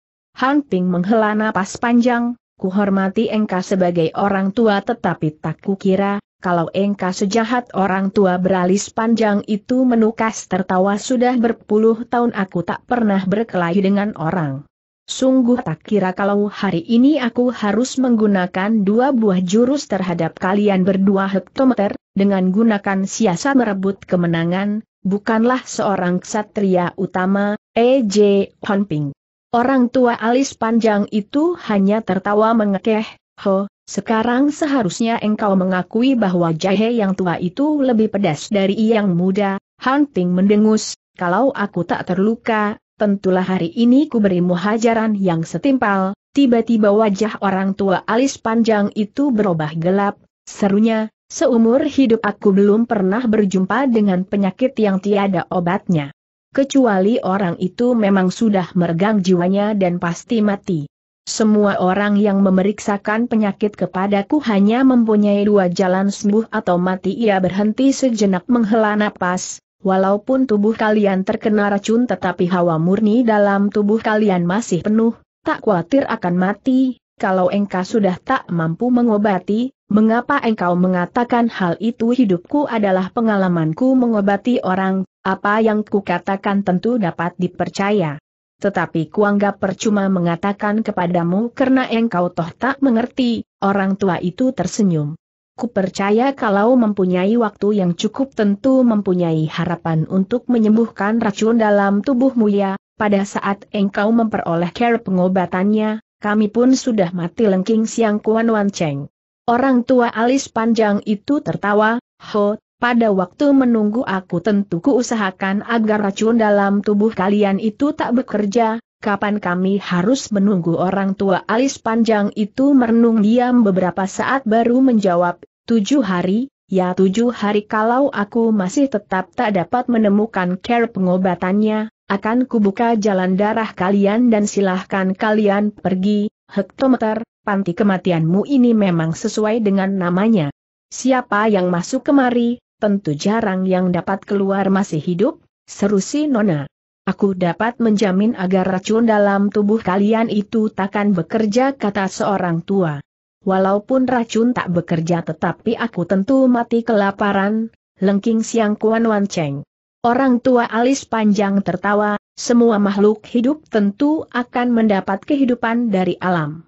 Ping. menghela napas panjang, kuhormati engkau sebagai orang tua tetapi tak kukira, kalau engkau sejahat orang tua beralis panjang itu menukas tertawa sudah berpuluh tahun aku tak pernah berkelahi dengan orang. Sungguh tak kira kalau hari ini aku harus menggunakan dua buah jurus terhadap kalian berdua hektometer, dengan gunakan siasa merebut kemenangan, bukanlah seorang ksatria utama, E.J. Honping. Orang tua alis panjang itu hanya tertawa mengekeh, ho, sekarang seharusnya engkau mengakui bahwa jahe yang tua itu lebih pedas dari yang muda, Hunting mendengus, kalau aku tak terluka, tentulah hari ini ku berimu hajaran yang setimpal, tiba-tiba wajah orang tua alis panjang itu berubah gelap, serunya, Seumur hidup aku belum pernah berjumpa dengan penyakit yang tiada obatnya. Kecuali orang itu memang sudah meregang jiwanya dan pasti mati. Semua orang yang memeriksakan penyakit kepadaku hanya mempunyai dua jalan sembuh atau mati ia berhenti sejenak menghela napas, walaupun tubuh kalian terkena racun tetapi hawa murni dalam tubuh kalian masih penuh, tak khawatir akan mati, kalau engkau sudah tak mampu mengobati, Mengapa engkau mengatakan hal itu hidupku adalah pengalamanku mengobati orang, apa yang kukatakan tentu dapat dipercaya. Tetapi kuanggap percuma mengatakan kepadamu karena engkau toh tak mengerti, orang tua itu tersenyum. Kupercaya kalau mempunyai waktu yang cukup tentu mempunyai harapan untuk menyembuhkan racun dalam tubuhmu ya, pada saat engkau memperoleh care pengobatannya, kami pun sudah mati lengking siang Kuan Wan Cheng. Orang tua alis panjang itu tertawa, Ho, pada waktu menunggu aku tentu kuusahakan agar racun dalam tubuh kalian itu tak bekerja, kapan kami harus menunggu orang tua alis panjang itu merenung diam beberapa saat baru menjawab, tujuh hari, ya tujuh hari kalau aku masih tetap tak dapat menemukan care pengobatannya, akan kubuka jalan darah kalian dan silahkan kalian pergi, hektometer, panti kematianmu ini memang sesuai dengan namanya. Siapa yang masuk kemari, tentu jarang yang dapat keluar masih hidup, seru si Nona. Aku dapat menjamin agar racun dalam tubuh kalian itu takkan bekerja kata seorang tua. Walaupun racun tak bekerja tetapi aku tentu mati kelaparan, lengking siang kuan wan cheng. Orang tua alis panjang tertawa, semua makhluk hidup tentu akan mendapat kehidupan dari alam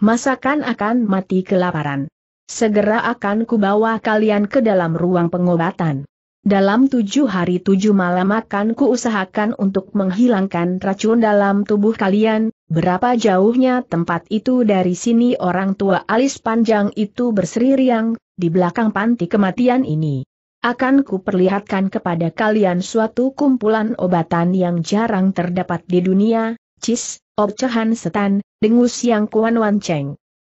masakan akan mati kelaparan. Segera akan kubawa kalian ke dalam ruang pengobatan. Dalam tujuh hari tujuh malam akan kuusahakan untuk menghilangkan racun dalam tubuh kalian, berapa jauhnya tempat itu dari sini orang tua alis panjang itu berseririang, di belakang panti kematian ini. Akan kuperlihatkan kepada kalian suatu kumpulan obatan yang jarang terdapat di dunia, Cis, obcehan Setan, Dengus Yang Kuan Wan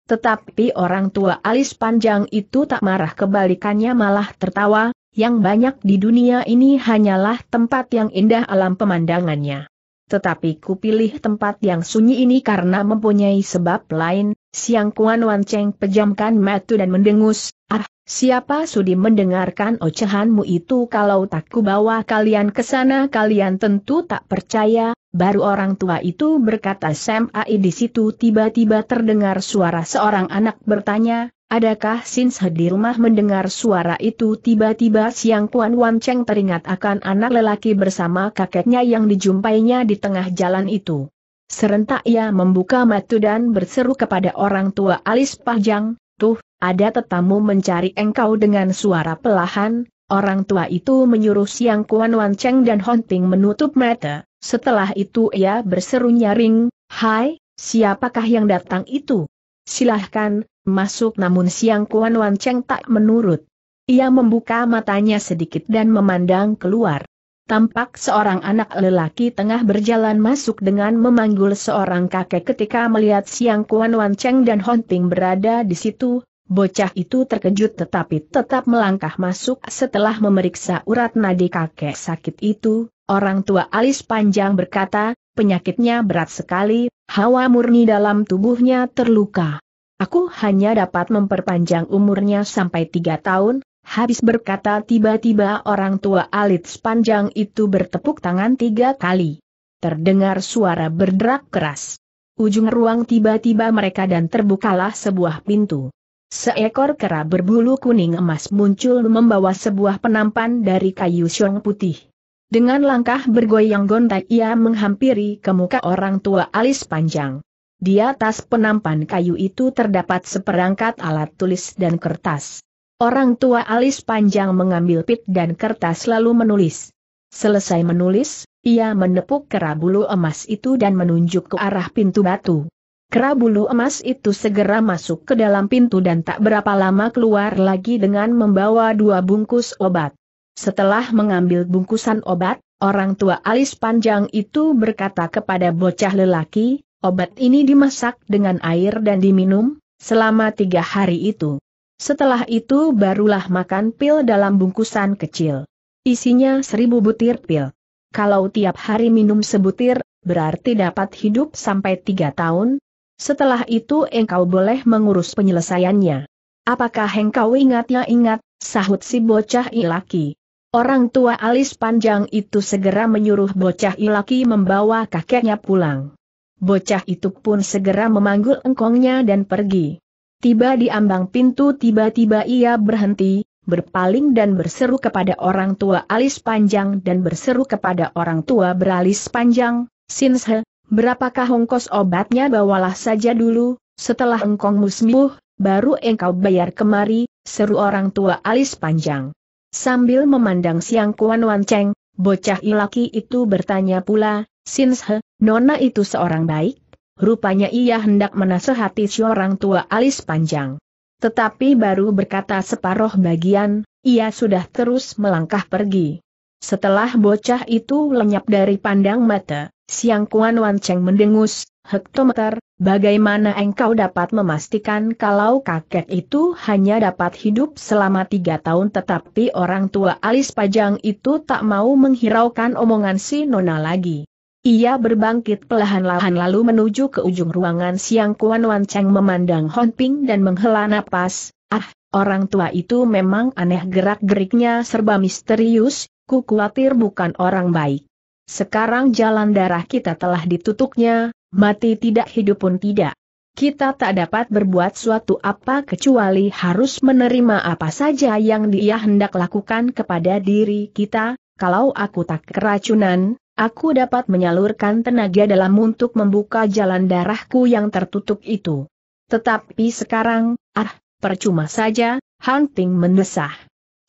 Tetapi orang tua alis panjang itu tak marah kebalikannya malah tertawa, yang banyak di dunia ini hanyalah tempat yang indah alam pemandangannya. Tetapi kupilih tempat yang sunyi ini karena mempunyai sebab lain, Siang Kuan Wan pejamkan mata dan mendengus, ah, Siapa sudi mendengarkan ocehanmu itu kalau tak kubawa kalian ke sana kalian tentu tak percaya, baru orang tua itu berkata Sam Ai di situ tiba-tiba terdengar suara seorang anak bertanya, adakah sins di rumah mendengar suara itu tiba-tiba siang Kuan Wan Cheng teringat akan anak lelaki bersama kakeknya yang dijumpainya di tengah jalan itu. Serentak ia membuka mata dan berseru kepada orang tua alis pajang, Tuh, ada tetamu mencari engkau dengan suara pelahan, orang tua itu menyuruh Siang Kuan Wan Cheng dan Hong Ting menutup mata, setelah itu ia berseru nyaring, Hai, siapakah yang datang itu? Silahkan, masuk namun Siang Kuan Wan Cheng tak menurut. Ia membuka matanya sedikit dan memandang keluar. Tampak seorang anak lelaki tengah berjalan masuk dengan memanggul seorang kakek ketika melihat Siang Kuan Wan Cheng dan Hong Ting berada di situ, Bocah itu terkejut tetapi tetap melangkah masuk setelah memeriksa urat nadi kakek sakit itu, orang tua alis panjang berkata, penyakitnya berat sekali, hawa murni dalam tubuhnya terluka. Aku hanya dapat memperpanjang umurnya sampai tiga tahun, habis berkata tiba-tiba orang tua alis panjang itu bertepuk tangan tiga kali. Terdengar suara berderak keras. Ujung ruang tiba-tiba mereka dan terbukalah sebuah pintu. Seekor kera berbulu kuning emas muncul membawa sebuah penampan dari kayu siong putih. Dengan langkah bergoyang gontai ia menghampiri ke muka orang tua alis panjang. Di atas penampan kayu itu terdapat seperangkat alat tulis dan kertas. Orang tua alis panjang mengambil pit dan kertas lalu menulis. Selesai menulis, ia menepuk kera bulu emas itu dan menunjuk ke arah pintu batu bulu emas itu segera masuk ke dalam pintu dan tak berapa lama keluar lagi dengan membawa dua bungkus obat. Setelah mengambil bungkusan obat, orang tua alis panjang itu berkata kepada bocah lelaki, obat ini dimasak dengan air dan diminum, selama tiga hari itu. Setelah itu barulah makan pil dalam bungkusan kecil. Isinya seribu butir pil. Kalau tiap hari minum sebutir, berarti dapat hidup sampai tiga tahun, setelah itu engkau boleh mengurus penyelesaiannya. Apakah engkau ingatnya ingat, sahut si bocah ilaki. Orang tua alis panjang itu segera menyuruh bocah ilaki membawa kakeknya pulang. Bocah itu pun segera memanggul engkongnya dan pergi. Tiba di ambang pintu tiba-tiba ia berhenti, berpaling dan berseru kepada orang tua alis panjang dan berseru kepada orang tua beralis panjang, Sinshe, Berapakah ongkos obatnya bawalah saja dulu, setelah engkong musmibuh, baru engkau bayar kemari, seru orang tua alis panjang. Sambil memandang siang Kuan Wan Cheng, bocah ilaki itu bertanya pula, Sinshe, nona itu seorang baik? Rupanya ia hendak menasehati si orang tua alis panjang. Tetapi baru berkata separoh bagian, ia sudah terus melangkah pergi. Setelah bocah itu lenyap dari pandang mata, Siang Kuan Wan Cheng mendengus, hektometer, bagaimana engkau dapat memastikan kalau kakek itu hanya dapat hidup selama tiga tahun tetapi orang tua alis pajang itu tak mau menghiraukan omongan si Nona lagi. Ia berbangkit pelahan lahan lalu menuju ke ujung ruangan siang Kuan Wan Cheng memandang Hon Ping dan menghela napas, ah, orang tua itu memang aneh gerak-geriknya serba misterius, ku khawatir bukan orang baik. Sekarang jalan darah kita telah ditutupnya, mati tidak hidup pun tidak. Kita tak dapat berbuat suatu apa kecuali harus menerima apa saja yang dia hendak lakukan kepada diri kita, kalau aku tak keracunan, aku dapat menyalurkan tenaga dalam untuk membuka jalan darahku yang tertutup itu. Tetapi sekarang, ah, percuma saja, Hunting mendesah.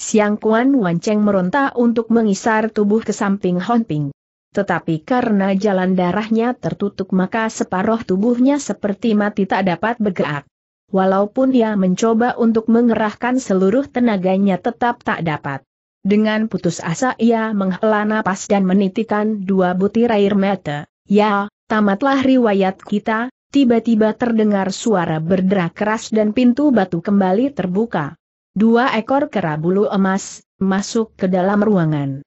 Siang Kuan Wanceng meronta untuk mengisar tubuh ke samping hunting. Tetapi karena jalan darahnya tertutup maka separuh tubuhnya seperti mati tak dapat bergerak. Walaupun dia mencoba untuk mengerahkan seluruh tenaganya tetap tak dapat. Dengan putus asa ia menghela napas dan menitikan dua butir air mata. Ya, tamatlah riwayat kita, tiba-tiba terdengar suara berderak keras dan pintu batu kembali terbuka. Dua ekor kera bulu emas, masuk ke dalam ruangan.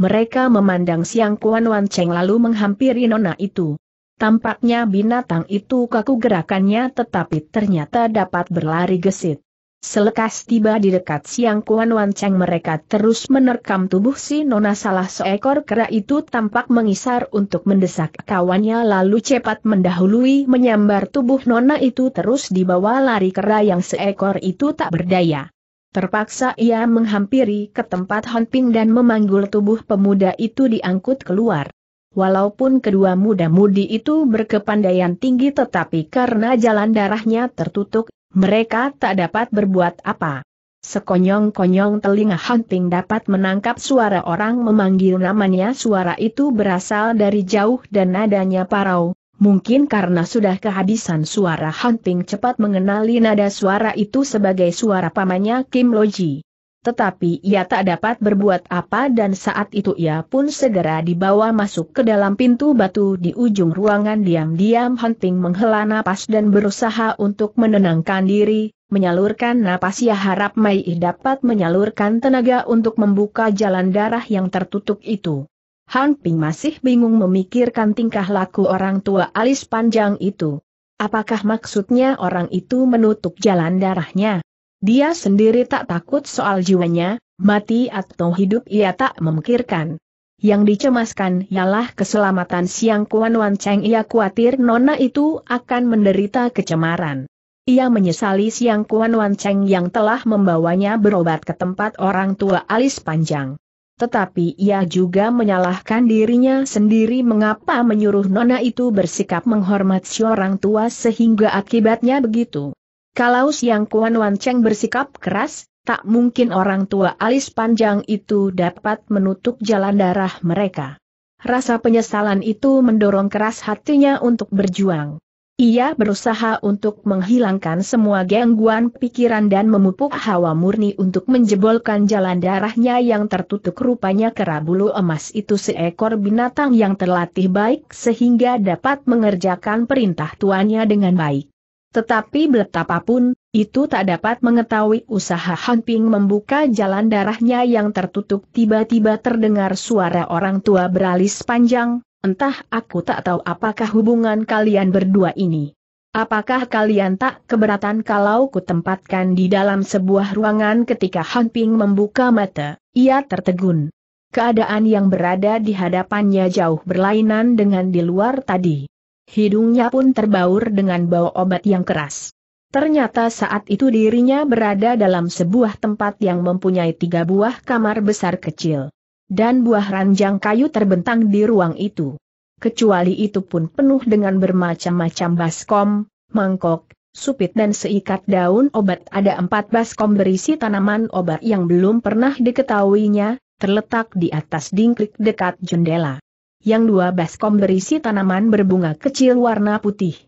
Mereka memandang siang Kuan Wan Cheng lalu menghampiri nona itu. Tampaknya binatang itu kaku gerakannya tetapi ternyata dapat berlari gesit. Selekas tiba di dekat siang Kuan Wan Cheng mereka terus menerkam tubuh si nona salah seekor kera itu tampak mengisar untuk mendesak kawannya lalu cepat mendahului menyambar tubuh nona itu terus dibawa lari kera yang seekor itu tak berdaya. Terpaksa ia menghampiri ke tempat Ping dan memanggul tubuh pemuda itu diangkut keluar. Walaupun kedua muda-mudi itu berkepandaian tinggi tetapi karena jalan darahnya tertutup, mereka tak dapat berbuat apa. Sekonyong-konyong telinga Hunting dapat menangkap suara orang memanggil namanya suara itu berasal dari jauh dan nadanya parau, Mungkin karena sudah kehabisan suara hunting cepat mengenali nada suara itu sebagai suara pamannya Kim Loji. Tetapi ia tak dapat berbuat apa dan saat itu ia pun segera dibawa masuk ke dalam pintu batu di ujung ruangan diam-diam hunting menghela napas dan berusaha untuk menenangkan diri, menyalurkan napas ia harap Mai dapat menyalurkan tenaga untuk membuka jalan darah yang tertutup itu. Han Ping masih bingung memikirkan tingkah laku orang tua alis panjang itu. Apakah maksudnya orang itu menutup jalan darahnya? Dia sendiri tak takut soal jiwanya, mati atau hidup ia tak memikirkan. Yang dicemaskan ialah keselamatan siang Kuan Wan Cheng ia khawatir nona itu akan menderita kecemaran. Ia menyesali siang Kuan Wan Cheng yang telah membawanya berobat ke tempat orang tua alis panjang. Tetapi ia juga menyalahkan dirinya sendiri mengapa menyuruh Nona itu bersikap menghormati orang tua sehingga akibatnya begitu. Kalau siang Kuan Wan Cheng bersikap keras, tak mungkin orang tua alis panjang itu dapat menutup jalan darah mereka. Rasa penyesalan itu mendorong keras hatinya untuk berjuang. Ia berusaha untuk menghilangkan semua gangguan pikiran dan memupuk hawa murni untuk menjebolkan jalan darahnya yang tertutup rupanya kerabulu emas itu seekor binatang yang terlatih baik sehingga dapat mengerjakan perintah tuannya dengan baik. Tetapi betapapun, itu tak dapat mengetahui usaha Hanping membuka jalan darahnya yang tertutup tiba-tiba terdengar suara orang tua beralis panjang, Entah aku tak tahu apakah hubungan kalian berdua ini. Apakah kalian tak keberatan kalau kutempatkan di dalam sebuah ruangan ketika Han Ping membuka mata, ia tertegun. Keadaan yang berada di hadapannya jauh berlainan dengan di luar tadi. Hidungnya pun terbaur dengan bau obat yang keras. Ternyata saat itu dirinya berada dalam sebuah tempat yang mempunyai tiga buah kamar besar kecil dan buah ranjang kayu terbentang di ruang itu. Kecuali itu pun penuh dengan bermacam-macam baskom, mangkok, supit dan seikat daun obat ada empat baskom berisi tanaman obat yang belum pernah diketahuinya, terletak di atas dingklik dekat jendela. Yang dua baskom berisi tanaman berbunga kecil warna putih.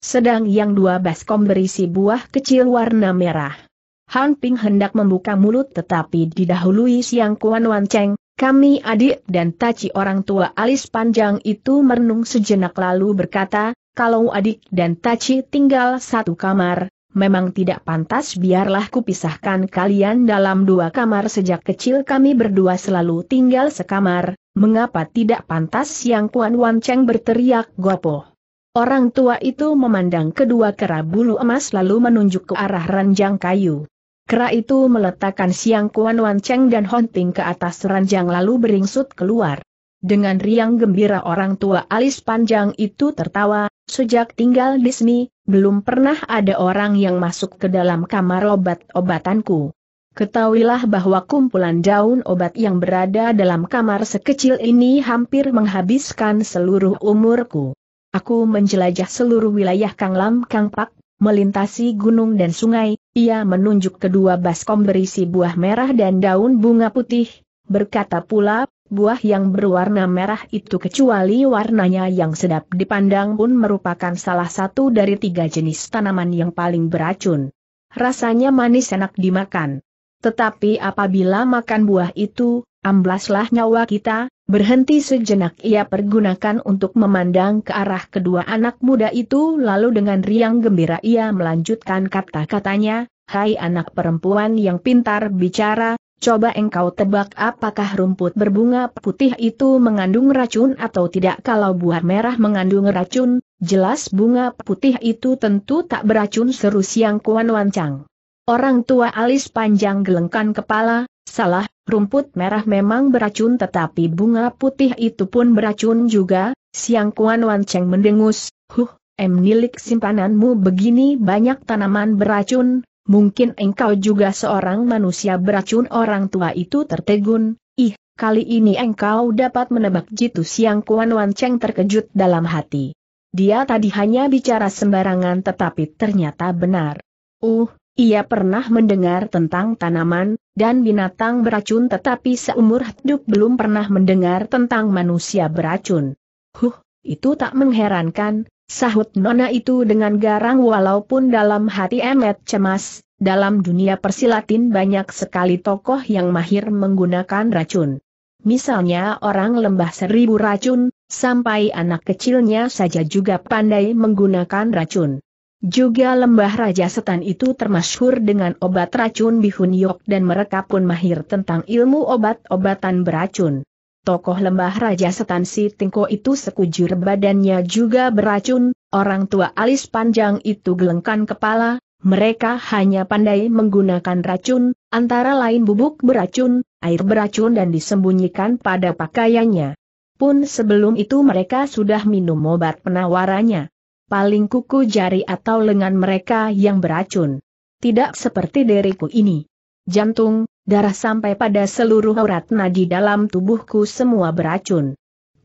Sedang yang dua baskom berisi buah kecil warna merah. Han Ping hendak membuka mulut tetapi didahului Siang Kuan Wan Cheng, kami adik dan Taci orang tua alis panjang itu merenung sejenak lalu berkata, kalau adik dan Taci tinggal satu kamar, memang tidak pantas biarlah kupisahkan kalian dalam dua kamar sejak kecil kami berdua selalu tinggal sekamar, mengapa tidak pantas yang Kuan Wan Cheng berteriak gopoh. Orang tua itu memandang kedua kera bulu emas lalu menunjuk ke arah ranjang kayu. Kera itu meletakkan siang Kuan Wan Cheng dan Hunting ke atas ranjang lalu beringsut keluar. Dengan riang gembira orang tua alis panjang itu tertawa, sejak tinggal di sini, belum pernah ada orang yang masuk ke dalam kamar obat-obatanku. Ketahuilah bahwa kumpulan daun obat yang berada dalam kamar sekecil ini hampir menghabiskan seluruh umurku. Aku menjelajah seluruh wilayah Kang Lam Kang Pak melintasi gunung dan sungai, ia menunjuk kedua baskom berisi buah merah dan daun bunga putih, berkata pula, buah yang berwarna merah itu kecuali warnanya yang sedap dipandang pun merupakan salah satu dari tiga jenis tanaman yang paling beracun. Rasanya manis enak dimakan. Tetapi apabila makan buah itu, amblaslah nyawa kita, Berhenti sejenak ia pergunakan untuk memandang ke arah kedua anak muda itu lalu dengan riang gembira ia melanjutkan kata-katanya, Hai anak perempuan yang pintar bicara, coba engkau tebak apakah rumput berbunga putih itu mengandung racun atau tidak kalau buah merah mengandung racun, jelas bunga putih itu tentu tak beracun seru siang kuan wancang. Orang tua alis panjang gelengkan kepala, salah Rumput merah memang beracun tetapi bunga putih itu pun beracun juga, siang Kuan Wan Cheng mendengus, huh, em nilik simpananmu begini banyak tanaman beracun, mungkin engkau juga seorang manusia beracun orang tua itu tertegun, ih, kali ini engkau dapat menebak jitu siang Kuan Wan Cheng terkejut dalam hati. Dia tadi hanya bicara sembarangan tetapi ternyata benar. Uh, ia pernah mendengar tentang tanaman dan binatang beracun tetapi seumur hidup belum pernah mendengar tentang manusia beracun. Huh, itu tak mengherankan, sahut Nona itu dengan garang walaupun dalam hati Emet cemas, dalam dunia persilatin banyak sekali tokoh yang mahir menggunakan racun. Misalnya orang lembah seribu racun, sampai anak kecilnya saja juga pandai menggunakan racun. Juga lembah Raja Setan itu termasyhur dengan obat racun bihun yok dan mereka pun mahir tentang ilmu obat-obatan beracun. Tokoh lembah Raja Setan si Tingko itu sekujur badannya juga beracun, orang tua alis panjang itu gelengkan kepala, mereka hanya pandai menggunakan racun, antara lain bubuk beracun, air beracun dan disembunyikan pada pakaiannya. Pun sebelum itu mereka sudah minum obat penawarannya paling kuku jari atau lengan mereka yang beracun. Tidak seperti diriku ini. Jantung, darah sampai pada seluruh urat nadi dalam tubuhku semua beracun.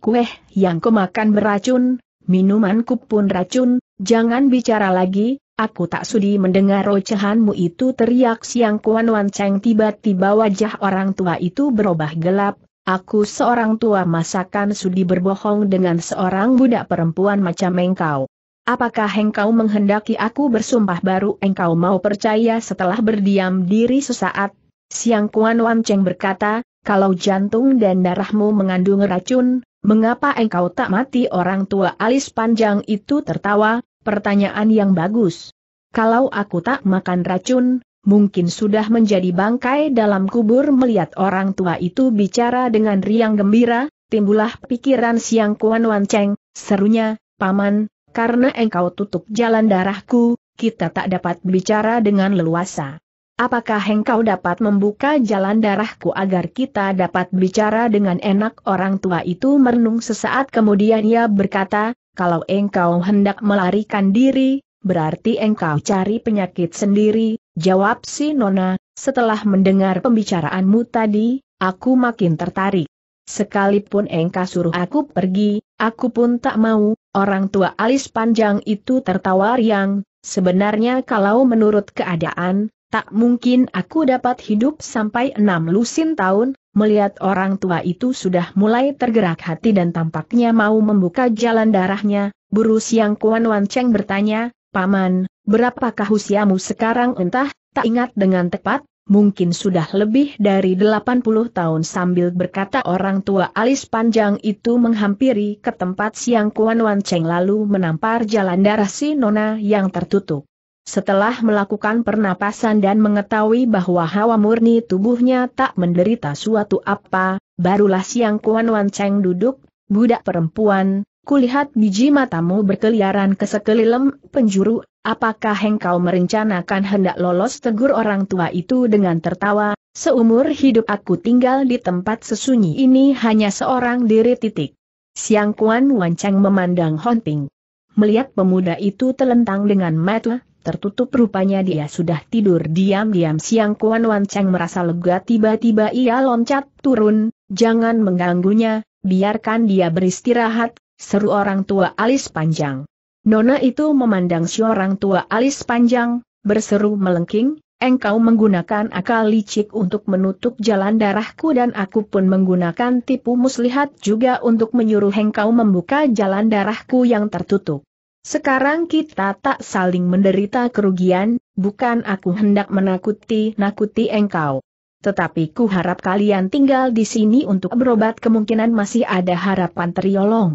Kueh yang kumakan beracun, minumanku pun racun, jangan bicara lagi, aku tak sudi mendengar rocehanmu itu teriak siang Kuan Wan ceng tiba-tiba wajah orang tua itu berubah gelap, aku seorang tua masakan sudi berbohong dengan seorang budak perempuan macam engkau. Apakah engkau menghendaki aku bersumpah baru engkau mau percaya setelah berdiam diri sesaat? Siang Kuan Wan Cheng berkata, kalau jantung dan darahmu mengandung racun, mengapa engkau tak mati orang tua alis panjang itu tertawa, pertanyaan yang bagus. Kalau aku tak makan racun, mungkin sudah menjadi bangkai dalam kubur melihat orang tua itu bicara dengan riang gembira, timbullah pikiran siang Kuan Wan Cheng, serunya, Paman, karena engkau tutup jalan darahku, kita tak dapat bicara dengan leluasa. Apakah engkau dapat membuka jalan darahku agar kita dapat bicara dengan enak orang tua itu merenung sesaat kemudian ia berkata, kalau engkau hendak melarikan diri, berarti engkau cari penyakit sendiri, jawab si Nona, setelah mendengar pembicaraanmu tadi, aku makin tertarik. Sekalipun engkau suruh aku pergi, aku pun tak mau, Orang tua alis panjang itu tertawa riang, sebenarnya kalau menurut keadaan, tak mungkin aku dapat hidup sampai enam lusin tahun, melihat orang tua itu sudah mulai tergerak hati dan tampaknya mau membuka jalan darahnya, burus yang Kuan Wan bertanya, Paman, berapakah usiamu sekarang entah, tak ingat dengan tepat, mungkin sudah lebih dari 80 tahun sambil berkata orang tua alis panjang itu menghampiri ke tempat siang Kuan Wan Cheng lalu menampar jalan darah si Nona yang tertutup. Setelah melakukan pernapasan dan mengetahui bahwa hawa murni tubuhnya tak menderita suatu apa, barulah siang Kuan Wan Cheng duduk, budak perempuan, kulihat biji matamu berkeliaran ke sekeliling penjuru, apakah engkau merencanakan hendak lolos tegur orang tua itu dengan tertawa, seumur hidup aku tinggal di tempat sesunyi ini hanya seorang diri titik. Siang Kuan Wancang memandang Honting. Melihat pemuda itu telentang dengan mata, tertutup rupanya dia sudah tidur diam-diam Siang Kuan Wancang merasa lega tiba-tiba ia loncat turun, jangan mengganggunya, biarkan dia beristirahat, seru orang tua alis panjang. Nona itu memandang si orang tua alis panjang, berseru melengking, engkau menggunakan akal licik untuk menutup jalan darahku dan aku pun menggunakan tipu muslihat juga untuk menyuruh engkau membuka jalan darahku yang tertutup. Sekarang kita tak saling menderita kerugian, bukan aku hendak menakuti-nakuti engkau. Tetapi ku harap kalian tinggal di sini untuk berobat kemungkinan masih ada harapan teriolong.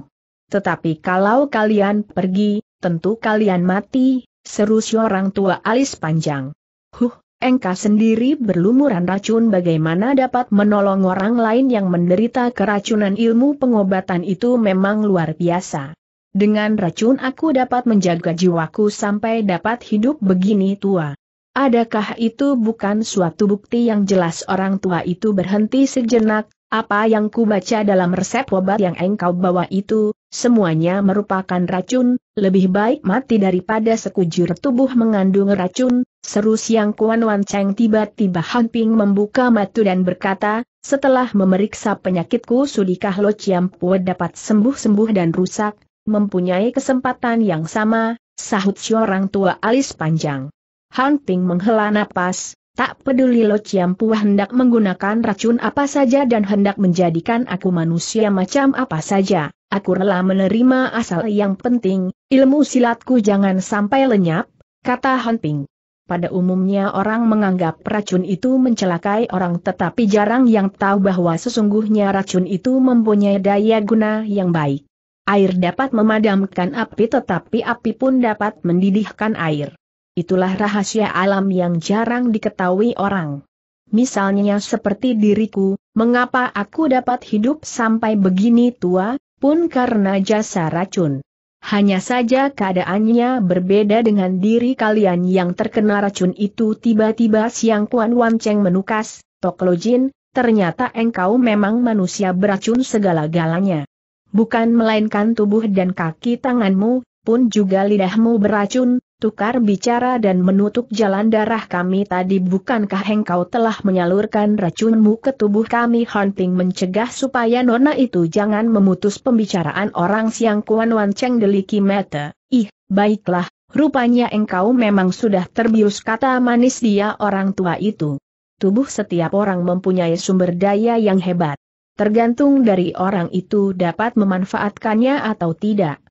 Tetapi kalau kalian pergi, tentu kalian mati, seru si orang tua alis panjang. Huh, engkau sendiri berlumuran racun bagaimana dapat menolong orang lain yang menderita keracunan ilmu pengobatan itu memang luar biasa. Dengan racun aku dapat menjaga jiwaku sampai dapat hidup begini tua. Adakah itu bukan suatu bukti yang jelas orang tua itu berhenti sejenak, apa yang ku baca dalam resep obat yang engkau bawa itu, Semuanya merupakan racun, lebih baik mati daripada sekujur tubuh mengandung racun, seru siang Kuan Wan Cheng tiba-tiba Ping membuka mata dan berkata, setelah memeriksa penyakitku sudikah Lo Chiam Pue dapat sembuh-sembuh dan rusak, mempunyai kesempatan yang sama, sahut si orang tua alis panjang. Han Ping menghela napas, tak peduli Lo Chiam Pua hendak menggunakan racun apa saja dan hendak menjadikan aku manusia macam apa saja aku rela menerima asal yang penting, ilmu silatku jangan sampai lenyap, kata Han Ping. Pada umumnya orang menganggap racun itu mencelakai orang tetapi jarang yang tahu bahwa sesungguhnya racun itu mempunyai daya guna yang baik. Air dapat memadamkan api tetapi api pun dapat mendidihkan air. Itulah rahasia alam yang jarang diketahui orang. Misalnya seperti diriku, mengapa aku dapat hidup sampai begini tua, pun karena jasa racun. Hanya saja keadaannya berbeda dengan diri kalian yang terkena racun itu tiba-tiba siang kuan Wan Cheng menukas, Tok Lo Jin, ternyata engkau memang manusia beracun segala-galanya. Bukan melainkan tubuh dan kaki tanganmu, pun juga lidahmu beracun, tukar bicara dan menutup jalan darah kami tadi bukankah engkau telah menyalurkan racunmu ke tubuh kami Hunting mencegah supaya nona itu jangan memutus pembicaraan orang siang Kuan Wan Cheng deliki mata. Ih, baiklah, rupanya engkau memang sudah terbius kata manis dia orang tua itu. Tubuh setiap orang mempunyai sumber daya yang hebat. Tergantung dari orang itu dapat memanfaatkannya atau tidak.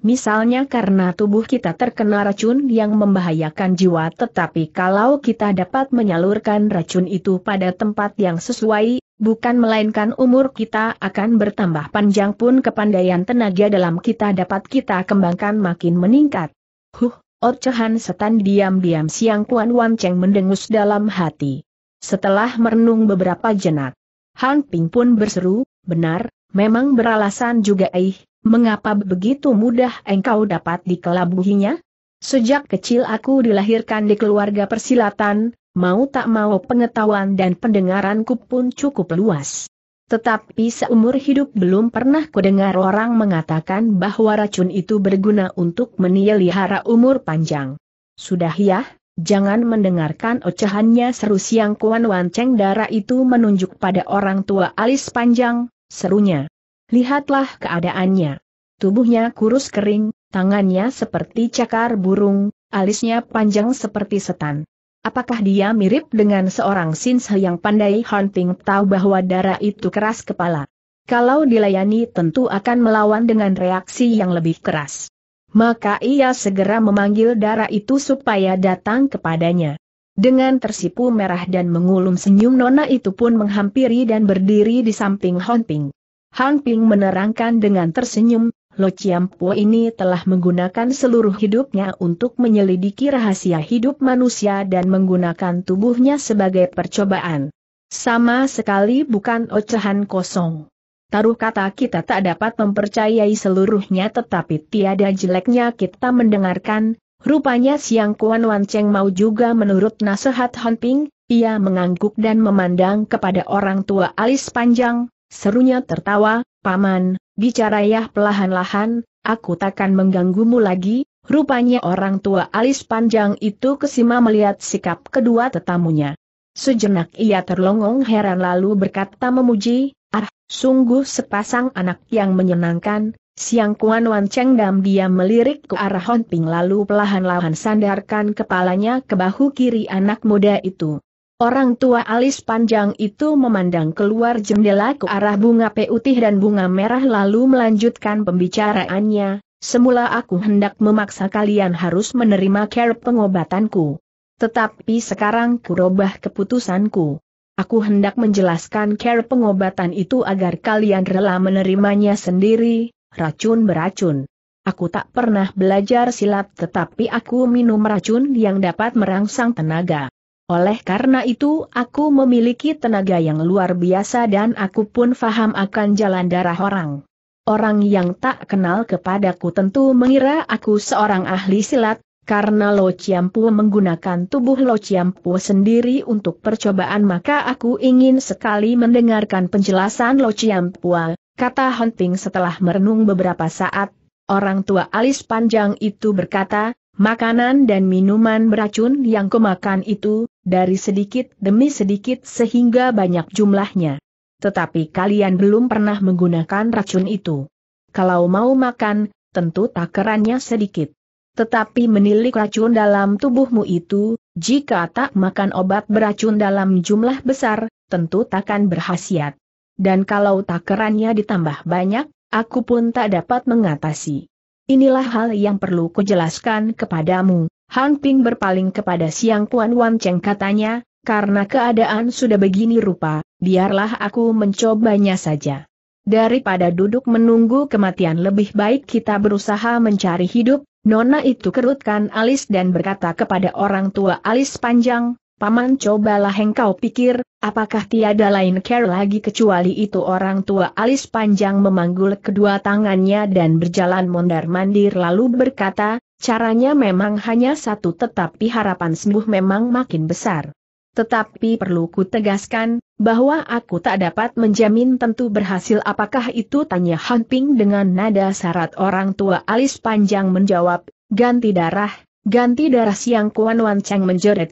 Misalnya karena tubuh kita terkena racun yang membahayakan jiwa tetapi kalau kita dapat menyalurkan racun itu pada tempat yang sesuai, bukan melainkan umur kita akan bertambah panjang pun kepandaian tenaga dalam kita dapat kita kembangkan makin meningkat. Huh, Orcehan setan diam-diam siang Kuan Wan Cheng mendengus dalam hati. Setelah merenung beberapa jenak, Hang Ping pun berseru, benar, memang beralasan juga eh. Mengapa begitu mudah engkau dapat dikelabuhinya? Sejak kecil aku dilahirkan di keluarga persilatan, mau tak mau pengetahuan dan pendengaranku pun cukup luas. Tetapi seumur hidup belum pernah kudengar orang mengatakan bahwa racun itu berguna untuk menyelihara umur panjang. Sudah ya, jangan mendengarkan ocehannya seru siang Kuan wanceng darah itu menunjuk pada orang tua alis panjang, serunya. Lihatlah keadaannya. Tubuhnya kurus kering, tangannya seperti cakar burung, alisnya panjang seperti setan. Apakah dia mirip dengan seorang sinse yang pandai hunting tahu bahwa darah itu keras kepala? Kalau dilayani tentu akan melawan dengan reaksi yang lebih keras. Maka ia segera memanggil darah itu supaya datang kepadanya. Dengan tersipu merah dan mengulum senyum nona itu pun menghampiri dan berdiri di samping hunting. Hang Ping menerangkan dengan tersenyum, Lo Po ini telah menggunakan seluruh hidupnya untuk menyelidiki rahasia hidup manusia dan menggunakan tubuhnya sebagai percobaan. Sama sekali bukan ocehan kosong. Taruh kata kita tak dapat mempercayai seluruhnya tetapi tiada jeleknya kita mendengarkan, rupanya siang Kuan Wan Cheng mau juga menurut nasihat Han Ping, ia mengangguk dan memandang kepada orang tua alis panjang, Serunya tertawa, Paman, bicara ya pelahan-lahan, aku takkan mengganggumu lagi, rupanya orang tua alis panjang itu kesima melihat sikap kedua tetamunya. Sejenak ia terlongong heran lalu berkata memuji, Ah, sungguh sepasang anak yang menyenangkan, siang Kuan Wan Cheng Dam dia melirik ke arah Hon Ping lalu pelahan-lahan sandarkan kepalanya ke bahu kiri anak muda itu. Orang tua alis panjang itu memandang keluar jendela ke arah bunga putih dan bunga merah lalu melanjutkan pembicaraannya, semula aku hendak memaksa kalian harus menerima care pengobatanku. Tetapi sekarang kurubah keputusanku. Aku hendak menjelaskan care pengobatan itu agar kalian rela menerimanya sendiri, racun beracun. Aku tak pernah belajar silat tetapi aku minum racun yang dapat merangsang tenaga. Oleh karena itu aku memiliki tenaga yang luar biasa dan aku pun faham akan jalan darah orang. Orang yang tak kenal kepadaku tentu mengira aku seorang ahli silat, karena Lo Ciampu menggunakan tubuh Lo Ciampu sendiri untuk percobaan maka aku ingin sekali mendengarkan penjelasan Lo Chiampu, kata Hunting setelah merenung beberapa saat. Orang tua alis panjang itu berkata, makanan dan minuman beracun yang kumakan itu, dari sedikit demi sedikit sehingga banyak jumlahnya. Tetapi kalian belum pernah menggunakan racun itu. Kalau mau makan, tentu takarannya sedikit. Tetapi menilik racun dalam tubuhmu itu, jika tak makan obat beracun dalam jumlah besar, tentu takkan berhasiat. Dan kalau takarannya ditambah banyak, aku pun tak dapat mengatasi. Inilah hal yang perlu kujelaskan kepadamu, Han Ping berpaling kepada Siang Puan Wan Cheng katanya, karena keadaan sudah begini rupa, biarlah aku mencobanya saja. Daripada duduk menunggu kematian lebih baik kita berusaha mencari hidup, Nona itu kerutkan alis dan berkata kepada orang tua alis panjang, Paman cobalah engkau pikir, apakah tiada lain care lagi kecuali itu orang tua alis panjang memanggul kedua tangannya dan berjalan mondar-mandir lalu berkata, Caranya memang hanya satu tetapi harapan sembuh memang makin besar. Tetapi perlu ku tegaskan, bahwa aku tak dapat menjamin tentu berhasil apakah itu tanya Han Ping dengan nada syarat orang tua alis panjang menjawab, ganti darah, ganti darah siang Kuan Wan Cheng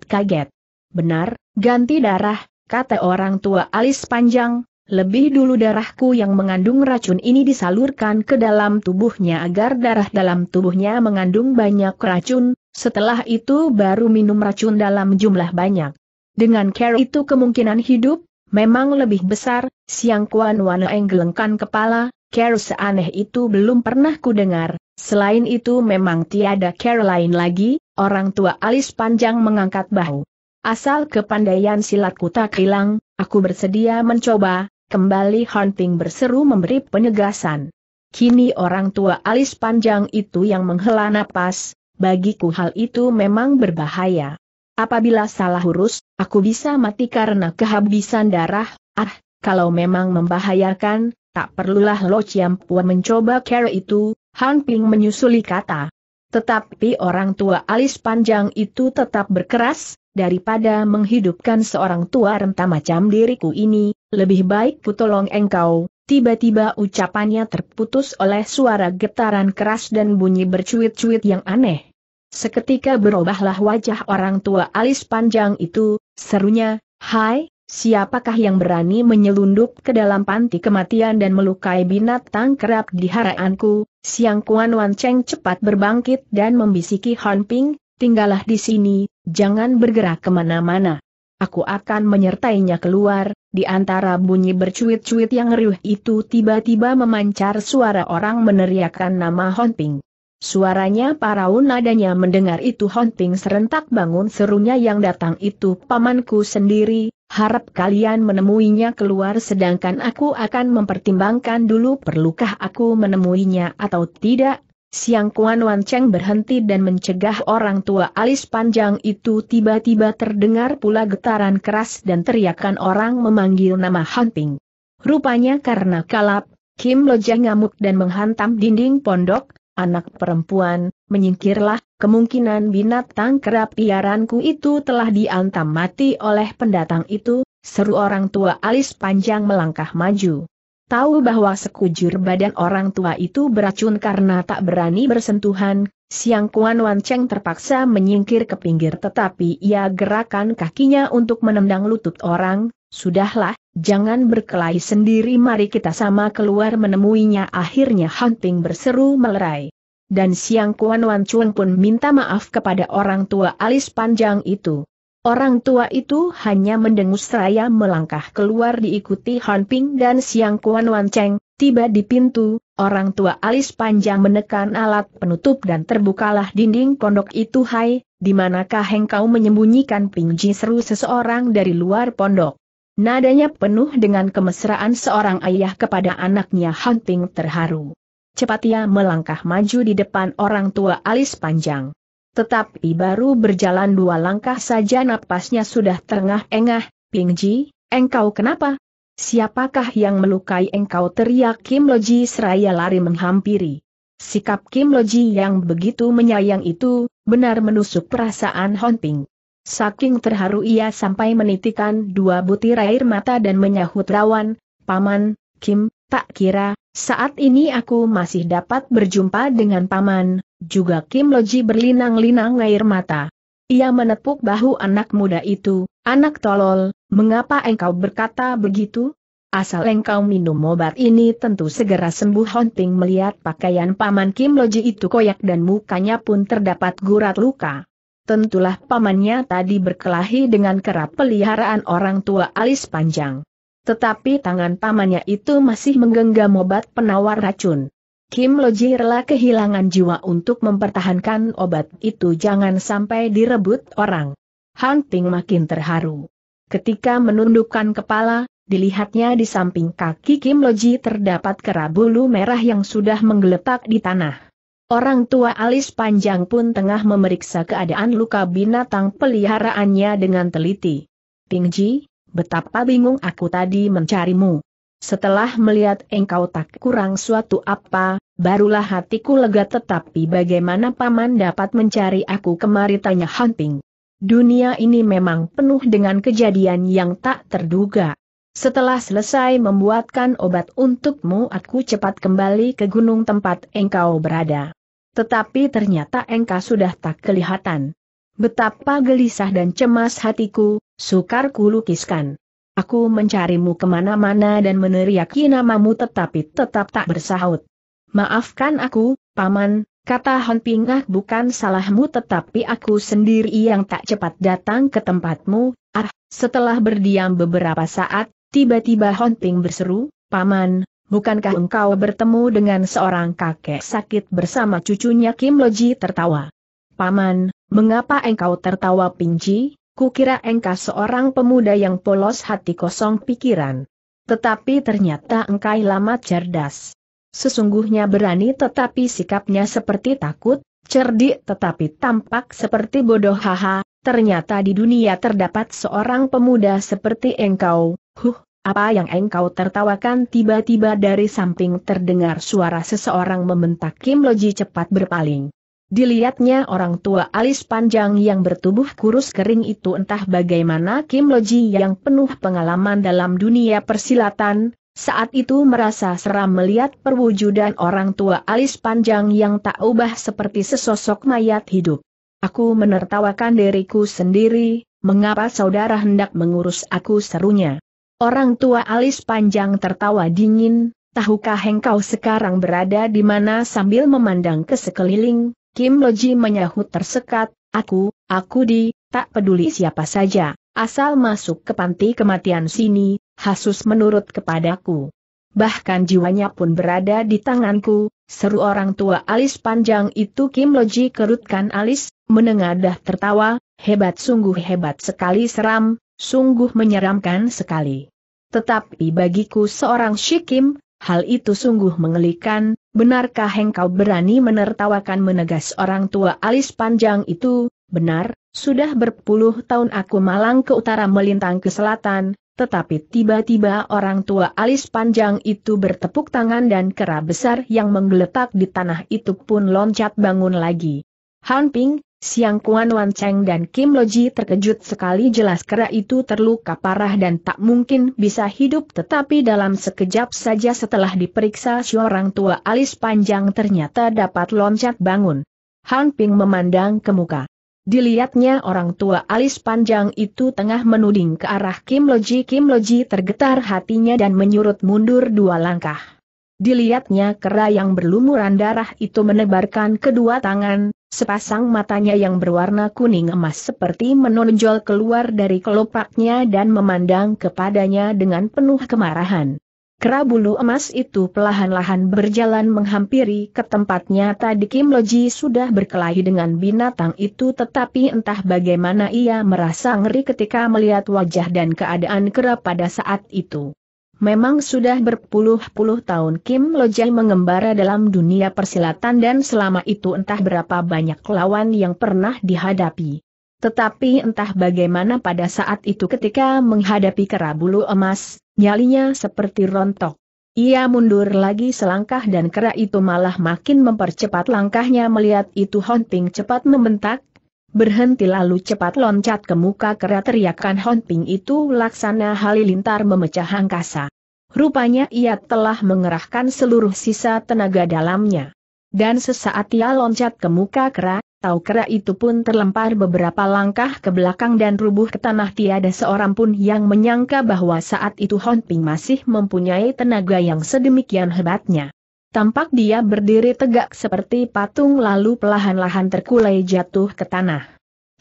kaget. Benar, ganti darah, kata orang tua alis panjang, lebih dulu darahku yang mengandung racun ini disalurkan ke dalam tubuhnya agar darah dalam tubuhnya mengandung banyak racun, setelah itu baru minum racun dalam jumlah banyak. Dengan care itu kemungkinan hidup, memang lebih besar, Siang Kuan Wan enggelengkan kepala, care seaneh itu belum pernah ku dengar, selain itu memang tiada care lain lagi, orang tua alis panjang mengangkat bahu. Asal kepandaian silatku tak hilang, aku bersedia mencoba, Kembali Hunting berseru memberi penegasan. Kini orang tua alis panjang itu yang menghela napas, bagiku hal itu memang berbahaya. Apabila salah urus, aku bisa mati karena kehabisan darah, ah, kalau memang membahayakan, tak perlulah Lo Chiampua mencoba care itu, Han Ping menyusuli kata. Tetapi orang tua alis panjang itu tetap berkeras, daripada menghidupkan seorang tua renta macam diriku ini, lebih baik kutolong engkau. Tiba-tiba ucapannya terputus oleh suara getaran keras dan bunyi bercuit-cuit yang aneh. Seketika berubahlah wajah orang tua alis panjang itu, serunya, Hai, siapakah yang berani menyelundup ke dalam panti kematian dan melukai binatang kerap di haraanku? Siang Kuan Wan Cheng cepat berbangkit dan membisiki Han Ping, tinggallah di sini, jangan bergerak kemana-mana. Aku akan menyertainya keluar, di antara bunyi bercuit-cuit yang riuh itu tiba-tiba memancar suara orang meneriakkan nama Honping. Suaranya paraun nadanya mendengar itu Honping serentak bangun serunya yang datang itu pamanku sendiri, harap kalian menemuinya keluar sedangkan aku akan mempertimbangkan dulu perlukah aku menemuinya atau tidak, Siang Kuan Wan Cheng berhenti dan mencegah orang tua alis panjang itu tiba-tiba terdengar pula getaran keras dan teriakan orang memanggil nama Hanting. Rupanya karena kalap, Kim Lojang ngamuk dan menghantam dinding pondok, anak perempuan, menyingkirlah, kemungkinan binatang kerap piaranku itu telah diantam mati oleh pendatang itu, seru orang tua alis panjang melangkah maju tahu bahwa sekujur badan orang tua itu beracun karena tak berani bersentuhan, Siang Kuan Wan Cheng terpaksa menyingkir ke pinggir tetapi ia gerakan kakinya untuk menendang lutut orang, sudahlah, jangan berkelahi sendiri mari kita sama keluar menemuinya akhirnya hunting berseru melerai. Dan Siang Kuan Wan Cheng pun minta maaf kepada orang tua alis panjang itu. Orang tua itu hanya mendengus seraya melangkah keluar diikuti Han Ping dan Siang Kuan Wan Cheng, tiba di pintu, orang tua alis panjang menekan alat penutup dan terbukalah dinding pondok itu hai, di manakah engkau menyembunyikan Ping Ji seru seseorang dari luar pondok. Nadanya penuh dengan kemesraan seorang ayah kepada anaknya Han terharu. Cepat ia melangkah maju di depan orang tua alis panjang tetapi baru berjalan dua langkah saja napasnya sudah terengah-engah, Pingji, engkau kenapa? Siapakah yang melukai engkau teriak Kim Loji seraya lari menghampiri. Sikap Kim Loji yang begitu menyayang itu, benar menusuk perasaan Hon Saking terharu ia sampai menitikan dua butir air mata dan menyahut rawan, Paman, Kim, tak kira, saat ini aku masih dapat berjumpa dengan paman, juga Kim Loji berlinang-linang air mata. Ia menepuk bahu anak muda itu, anak tolol, mengapa engkau berkata begitu? Asal engkau minum obat ini tentu segera sembuh Hunting melihat pakaian paman Kim Loji itu koyak dan mukanya pun terdapat gurat luka. Tentulah pamannya tadi berkelahi dengan kerap peliharaan orang tua alis panjang. Tetapi tangan pamannya itu masih menggenggam obat penawar racun. Kim Loji rela kehilangan jiwa untuk mempertahankan obat itu jangan sampai direbut orang. Han Ping makin terharu. Ketika menundukkan kepala, dilihatnya di samping kaki Kim Loji terdapat kera bulu merah yang sudah menggeletak di tanah. Orang tua alis panjang pun tengah memeriksa keadaan luka binatang peliharaannya dengan teliti. Pingji, betapa bingung aku tadi mencarimu. Setelah melihat engkau tak kurang suatu apa, barulah hatiku lega tetapi bagaimana paman dapat mencari aku kemari tanya Hunting. Dunia ini memang penuh dengan kejadian yang tak terduga. Setelah selesai membuatkan obat untukmu aku cepat kembali ke gunung tempat engkau berada. Tetapi ternyata engkau sudah tak kelihatan. Betapa gelisah dan cemas hatiku, sukar kulukiskan. Aku mencarimu kemana-mana dan meneriaki namamu tetapi tetap tak bersahut. Maafkan aku, Paman, kata Han Pingah bukan salahmu tetapi aku sendiri yang tak cepat datang ke tempatmu. Ah, setelah berdiam beberapa saat, tiba-tiba Hon Ping berseru, Paman, bukankah engkau bertemu dengan seorang kakek sakit bersama cucunya Kim Loji tertawa. Paman, mengapa engkau tertawa pinci? Kukira engkau seorang pemuda yang polos hati kosong pikiran. Tetapi ternyata engkau lama cerdas. Sesungguhnya berani tetapi sikapnya seperti takut, cerdik tetapi tampak seperti bodoh haha, ternyata di dunia terdapat seorang pemuda seperti engkau, huh, apa yang engkau tertawakan tiba-tiba dari samping terdengar suara seseorang membentak Kim Loji cepat berpaling. Dilihatnya orang tua alis panjang yang bertubuh kurus kering itu entah bagaimana Kim Loji yang penuh pengalaman dalam dunia persilatan, saat itu merasa seram melihat perwujudan orang tua alis panjang yang tak ubah seperti sesosok mayat hidup. Aku menertawakan diriku sendiri, mengapa saudara hendak mengurus aku serunya. Orang tua alis panjang tertawa dingin, tahukah engkau sekarang berada di mana sambil memandang ke sekeliling, Kim Loji menyahut tersekat, aku, aku di, tak peduli siapa saja, asal masuk ke panti kematian sini, Hasus menurut kepadaku. Bahkan jiwanya pun berada di tanganku, seru orang tua alis panjang itu Kim Loji kerutkan alis, menengadah tertawa, hebat sungguh hebat sekali seram, sungguh menyeramkan sekali. Tetapi bagiku seorang Shikim, hal itu sungguh mengelikan, benarkah engkau berani menertawakan menegas orang tua alis panjang itu? Benar, sudah berpuluh tahun aku malang ke utara melintang ke selatan, tetapi tiba-tiba orang tua alis panjang itu bertepuk tangan dan kera besar yang menggeletak di tanah itu pun loncat bangun lagi. Han Siang Kuan Wan Cheng dan Kim Loji terkejut sekali jelas kera itu terluka parah dan tak mungkin bisa hidup tetapi dalam sekejap saja setelah diperiksa seorang tua alis panjang ternyata dapat loncat bangun. Han Ping memandang ke muka. Dilihatnya orang tua alis panjang itu tengah menuding ke arah Kim Loji. Kim Loji tergetar hatinya dan menyurut mundur dua langkah. Dilihatnya kera yang berlumuran darah itu menebarkan kedua tangan, sepasang matanya yang berwarna kuning emas seperti menonjol keluar dari kelopaknya dan memandang kepadanya dengan penuh kemarahan. Kera bulu emas itu perlahan-lahan berjalan menghampiri ke tempatnya tadi Kim Loji sudah berkelahi dengan binatang itu tetapi entah bagaimana ia merasa ngeri ketika melihat wajah dan keadaan kera pada saat itu. Memang sudah berpuluh-puluh tahun Kim Lojai mengembara dalam dunia persilatan dan selama itu entah berapa banyak lawan yang pernah dihadapi. Tetapi entah bagaimana pada saat itu ketika menghadapi kerabulu emas, nyalinya seperti rontok. Ia mundur lagi selangkah dan kera itu malah makin mempercepat langkahnya melihat itu hunting cepat membentak, Berhenti lalu cepat loncat ke muka kera teriakan Honping itu laksana halilintar memecah angkasa. Rupanya ia telah mengerahkan seluruh sisa tenaga dalamnya. Dan sesaat ia loncat ke muka kera, tahu kera itu pun terlempar beberapa langkah ke belakang dan rubuh ke tanah tiada seorang pun yang menyangka bahwa saat itu Honping masih mempunyai tenaga yang sedemikian hebatnya. Tampak dia berdiri tegak seperti patung lalu pelahan lahan terkulai jatuh ke tanah.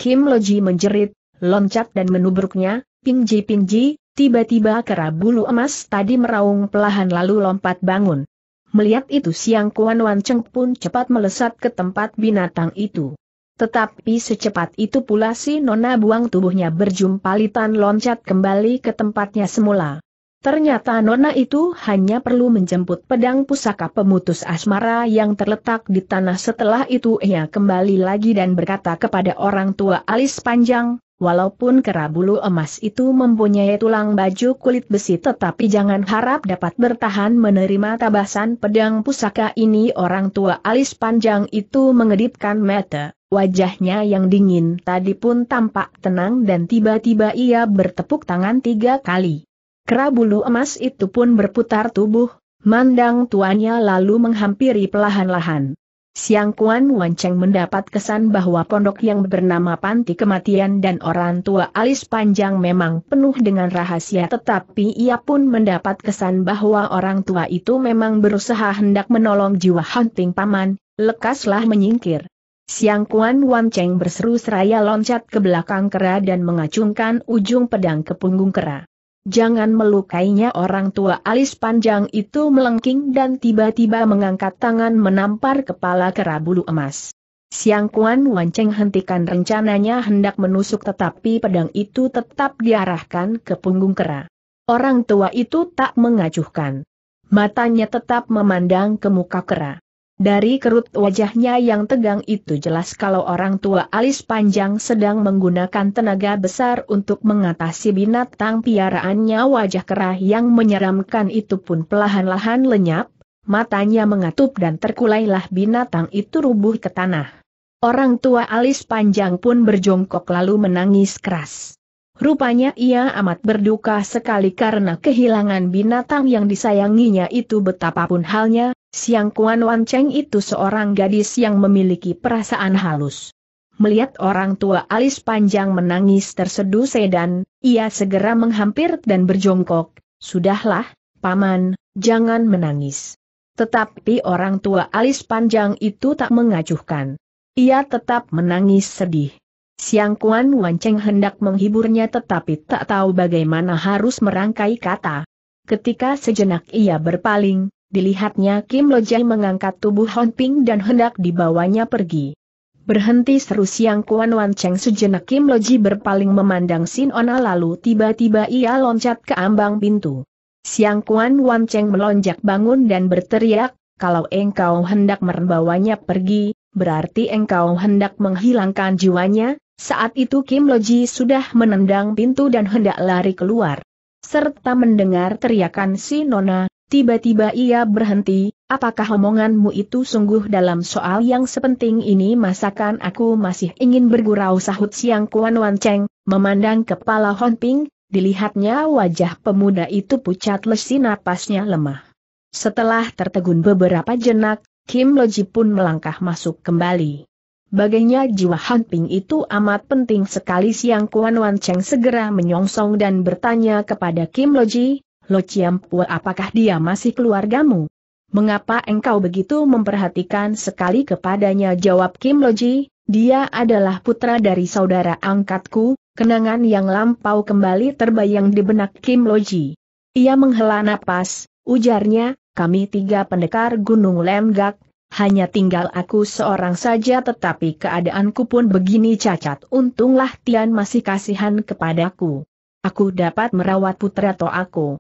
Kim Loji menjerit, loncat dan menubruknya, pingji-pingji, tiba-tiba kera bulu emas tadi meraung pelahan lalu lompat bangun. Melihat itu siang Kuan Wan Cheng pun cepat melesat ke tempat binatang itu. Tetapi secepat itu pula si Nona buang tubuhnya berjumpalitan loncat kembali ke tempatnya semula. Ternyata Nona itu hanya perlu menjemput pedang pusaka pemutus asmara yang terletak di tanah setelah itu ia kembali lagi dan berkata kepada orang tua alis panjang, walaupun bulu emas itu mempunyai tulang baju kulit besi tetapi jangan harap dapat bertahan menerima tabasan pedang pusaka ini orang tua alis panjang itu mengedipkan mata. Wajahnya yang dingin tadi pun tampak tenang dan tiba-tiba ia bertepuk tangan tiga kali. Kera bulu emas itu pun berputar tubuh, mandang tuannya lalu menghampiri pelahan-lahan. Siang Kuan Wanceng mendapat kesan bahwa pondok yang bernama Panti Kematian dan orang tua alis panjang memang penuh dengan rahasia tetapi ia pun mendapat kesan bahwa orang tua itu memang berusaha hendak menolong jiwa hunting paman, lekaslah menyingkir. Siang Kuan Wanceng berseru seraya loncat ke belakang kera dan mengacungkan ujung pedang ke punggung kera jangan melukainya orang tua alis panjang itu melengking dan tiba-tiba mengangkat tangan menampar kepala kera bulu emas. Siang Kuan Wanceng hentikan rencananya hendak menusuk tetapi pedang itu tetap diarahkan ke punggung kera. Orang tua itu tak mengacuhkan. Matanya tetap memandang ke muka kera. Dari kerut wajahnya yang tegang itu jelas kalau orang tua alis panjang sedang menggunakan tenaga besar untuk mengatasi binatang piaraannya wajah kerah yang menyeramkan itu pun pelahan-lahan lenyap, matanya mengatup dan terkulailah binatang itu rubuh ke tanah. Orang tua alis panjang pun berjongkok lalu menangis keras. Rupanya ia amat berduka sekali karena kehilangan binatang yang disayanginya itu betapapun halnya, Siang Kuan Wan Cheng itu seorang gadis yang memiliki perasaan halus. Melihat orang tua alis panjang menangis terseduh sedan, ia segera menghampir dan berjongkok, Sudahlah, Paman, jangan menangis. Tetapi orang tua alis panjang itu tak mengacuhkan. Ia tetap menangis sedih. Siang Kuan Wan Cheng hendak menghiburnya tetapi tak tahu bagaimana harus merangkai kata. Ketika sejenak ia berpaling, Dilihatnya Kim Lojai mengangkat tubuh Hon Ping dan hendak dibawanya pergi. Berhenti seru siang Kuan Wan Cheng sejenak Kim Loji berpaling memandang Sin Ona lalu tiba-tiba ia loncat ke ambang pintu. Siang Kuan Wan Cheng melonjak bangun dan berteriak, kalau engkau hendak membawanya pergi, berarti engkau hendak menghilangkan jiwanya, saat itu Kim Loji sudah menendang pintu dan hendak lari keluar. Serta mendengar teriakan si Nona, Tiba-tiba ia berhenti, apakah omonganmu itu sungguh dalam soal yang sepenting ini masakan aku masih ingin bergurau sahut siang Kuan Wan Cheng, memandang kepala Hon Ping, dilihatnya wajah pemuda itu pucat lesi napasnya lemah. Setelah tertegun beberapa jenak, Kim Loji pun melangkah masuk kembali. Baginya jiwa Han Ping itu amat penting sekali siang Kuan Wan Cheng segera menyongsong dan bertanya kepada Kim Loji, Lo Ciampua apakah dia masih keluargamu? Mengapa engkau begitu memperhatikan sekali kepadanya? Jawab Kim Loji, dia adalah putra dari saudara angkatku, kenangan yang lampau kembali terbayang di benak Kim Loji. Ia menghela napas, ujarnya, kami tiga pendekar Gunung Lemgak, hanya tinggal aku seorang saja tetapi keadaanku pun begini cacat untunglah Tian masih kasihan kepadaku. Aku dapat merawat putra to aku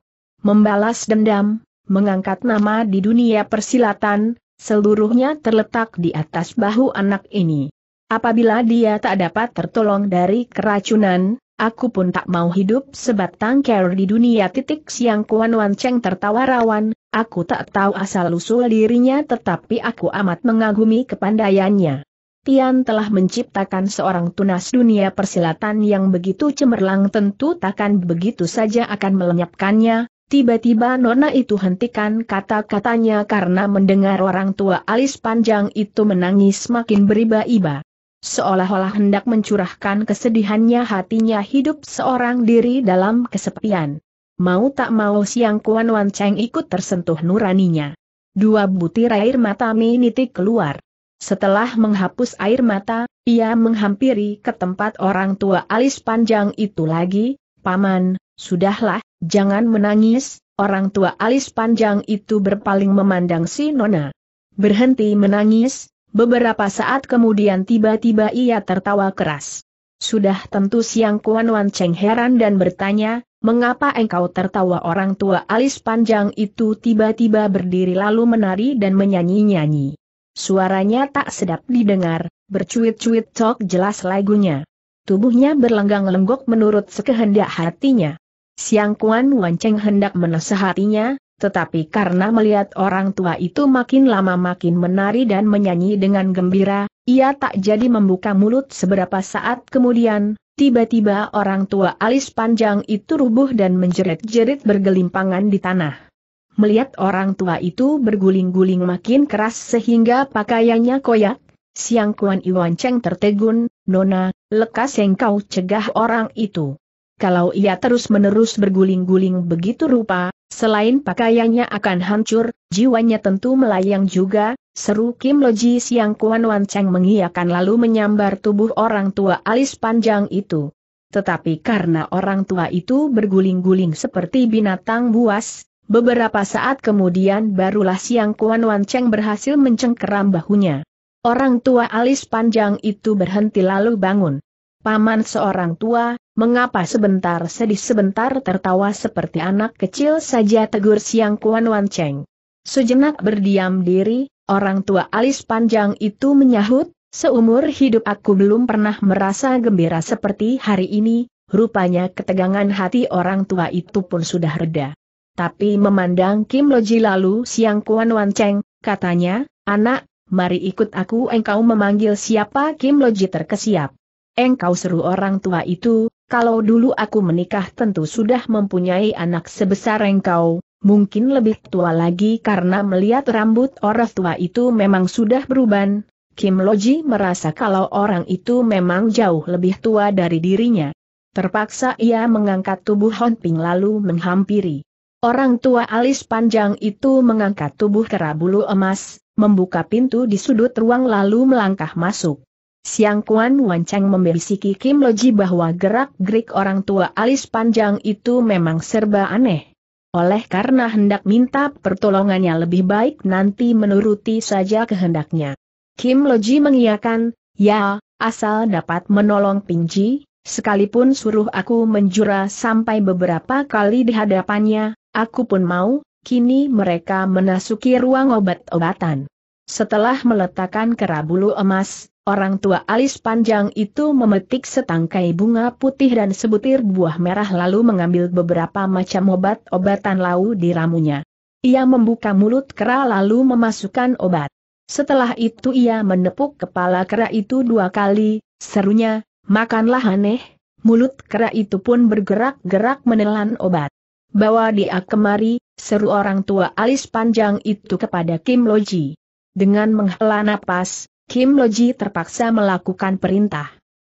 membalas dendam, mengangkat nama di dunia persilatan, seluruhnya terletak di atas bahu anak ini. Apabila dia tak dapat tertolong dari keracunan, aku pun tak mau hidup sebatang kera di dunia titik siang Kuan Wan Cheng tertawa rawan, aku tak tahu asal-usul dirinya tetapi aku amat mengagumi kepandaiannya. Tian telah menciptakan seorang tunas dunia persilatan yang begitu cemerlang tentu takkan begitu saja akan melenyapkannya, Tiba-tiba Nona itu hentikan kata-katanya karena mendengar orang tua alis panjang itu menangis makin beriba-iba. Seolah-olah hendak mencurahkan kesedihannya hatinya hidup seorang diri dalam kesepian. Mau tak mau siang Kuan Wan Cheng ikut tersentuh nuraninya. Dua butir air mata menitik keluar. Setelah menghapus air mata, ia menghampiri ke tempat orang tua alis panjang itu lagi, Paman, sudahlah, Jangan menangis, orang tua alis panjang itu berpaling memandang si Nona. Berhenti menangis, beberapa saat kemudian tiba-tiba ia tertawa keras. Sudah tentu siang Kuan Wan Cheng heran dan bertanya, mengapa engkau tertawa orang tua alis panjang itu tiba-tiba berdiri lalu menari dan menyanyi-nyanyi. Suaranya tak sedap didengar, bercuit-cuit cok jelas lagunya. Tubuhnya berlenggang-lenggok menurut sekehendak hatinya. Siang Kuan Wanceng hendak menasehatinya, tetapi karena melihat orang tua itu makin lama makin menari dan menyanyi dengan gembira, ia tak jadi membuka mulut seberapa saat kemudian, tiba-tiba orang tua alis panjang itu rubuh dan menjerit-jerit bergelimpangan di tanah. Melihat orang tua itu berguling-guling makin keras sehingga pakaiannya koyak, Siang Kuan Iwan Cheng tertegun, Nona, lekas engkau cegah orang itu kalau ia terus-menerus berguling-guling begitu rupa, selain pakaiannya akan hancur, jiwanya tentu melayang juga, seru Kim Loji Siang Kuan Wan Cheng mengiakan lalu menyambar tubuh orang tua alis panjang itu. Tetapi karena orang tua itu berguling-guling seperti binatang buas, Beberapa saat kemudian barulah Siang Kuan Wan Cheng berhasil mencengkeram bahunya. Orang tua alis panjang itu berhenti lalu bangun. Paman seorang tua, Mengapa sebentar sedih sebentar tertawa seperti anak kecil saja tegur siang Kuan Wan Cheng. Sejenak berdiam diri, orang tua alis panjang itu menyahut, seumur hidup aku belum pernah merasa gembira seperti hari ini, rupanya ketegangan hati orang tua itu pun sudah reda. Tapi memandang Kim Loji lalu siang Kuan Wan Cheng, katanya, anak, mari ikut aku engkau memanggil siapa Kim Loji terkesiap. Engkau seru orang tua itu, kalau dulu aku menikah tentu sudah mempunyai anak sebesar engkau, mungkin lebih tua lagi karena melihat rambut orang tua itu memang sudah beruban. Kim Loji merasa kalau orang itu memang jauh lebih tua dari dirinya. Terpaksa ia mengangkat tubuh Hon Ping lalu menghampiri. Orang tua alis panjang itu mengangkat tubuh kerabulu emas, membuka pintu di sudut ruang lalu melangkah masuk. Siang Kuan Wancang membisiki Kim Loji bahwa gerak-gerik orang tua alis panjang itu memang serba aneh. Oleh karena hendak minta pertolongannya lebih baik nanti menuruti saja kehendaknya. Kim Loji mengiyakan, ya, asal dapat menolong Pinji, sekalipun suruh aku menjura sampai beberapa kali di hadapannya, aku pun mau, kini mereka menasuki ruang obat-obatan. Setelah meletakkan kerabulu emas, Orang tua alis panjang itu memetik setangkai bunga putih dan sebutir buah merah lalu mengambil beberapa macam obat-obatan lau di ramunya. Ia membuka mulut kera lalu memasukkan obat. Setelah itu ia menepuk kepala kera itu dua kali, serunya, makanlah aneh, mulut kera itu pun bergerak-gerak menelan obat. Bawa dia kemari, seru orang tua alis panjang itu kepada Kim Loji. Dengan menghela napas, Kim Loji terpaksa melakukan perintah.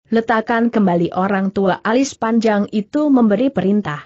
Letakkan kembali orang tua alis panjang itu memberi perintah.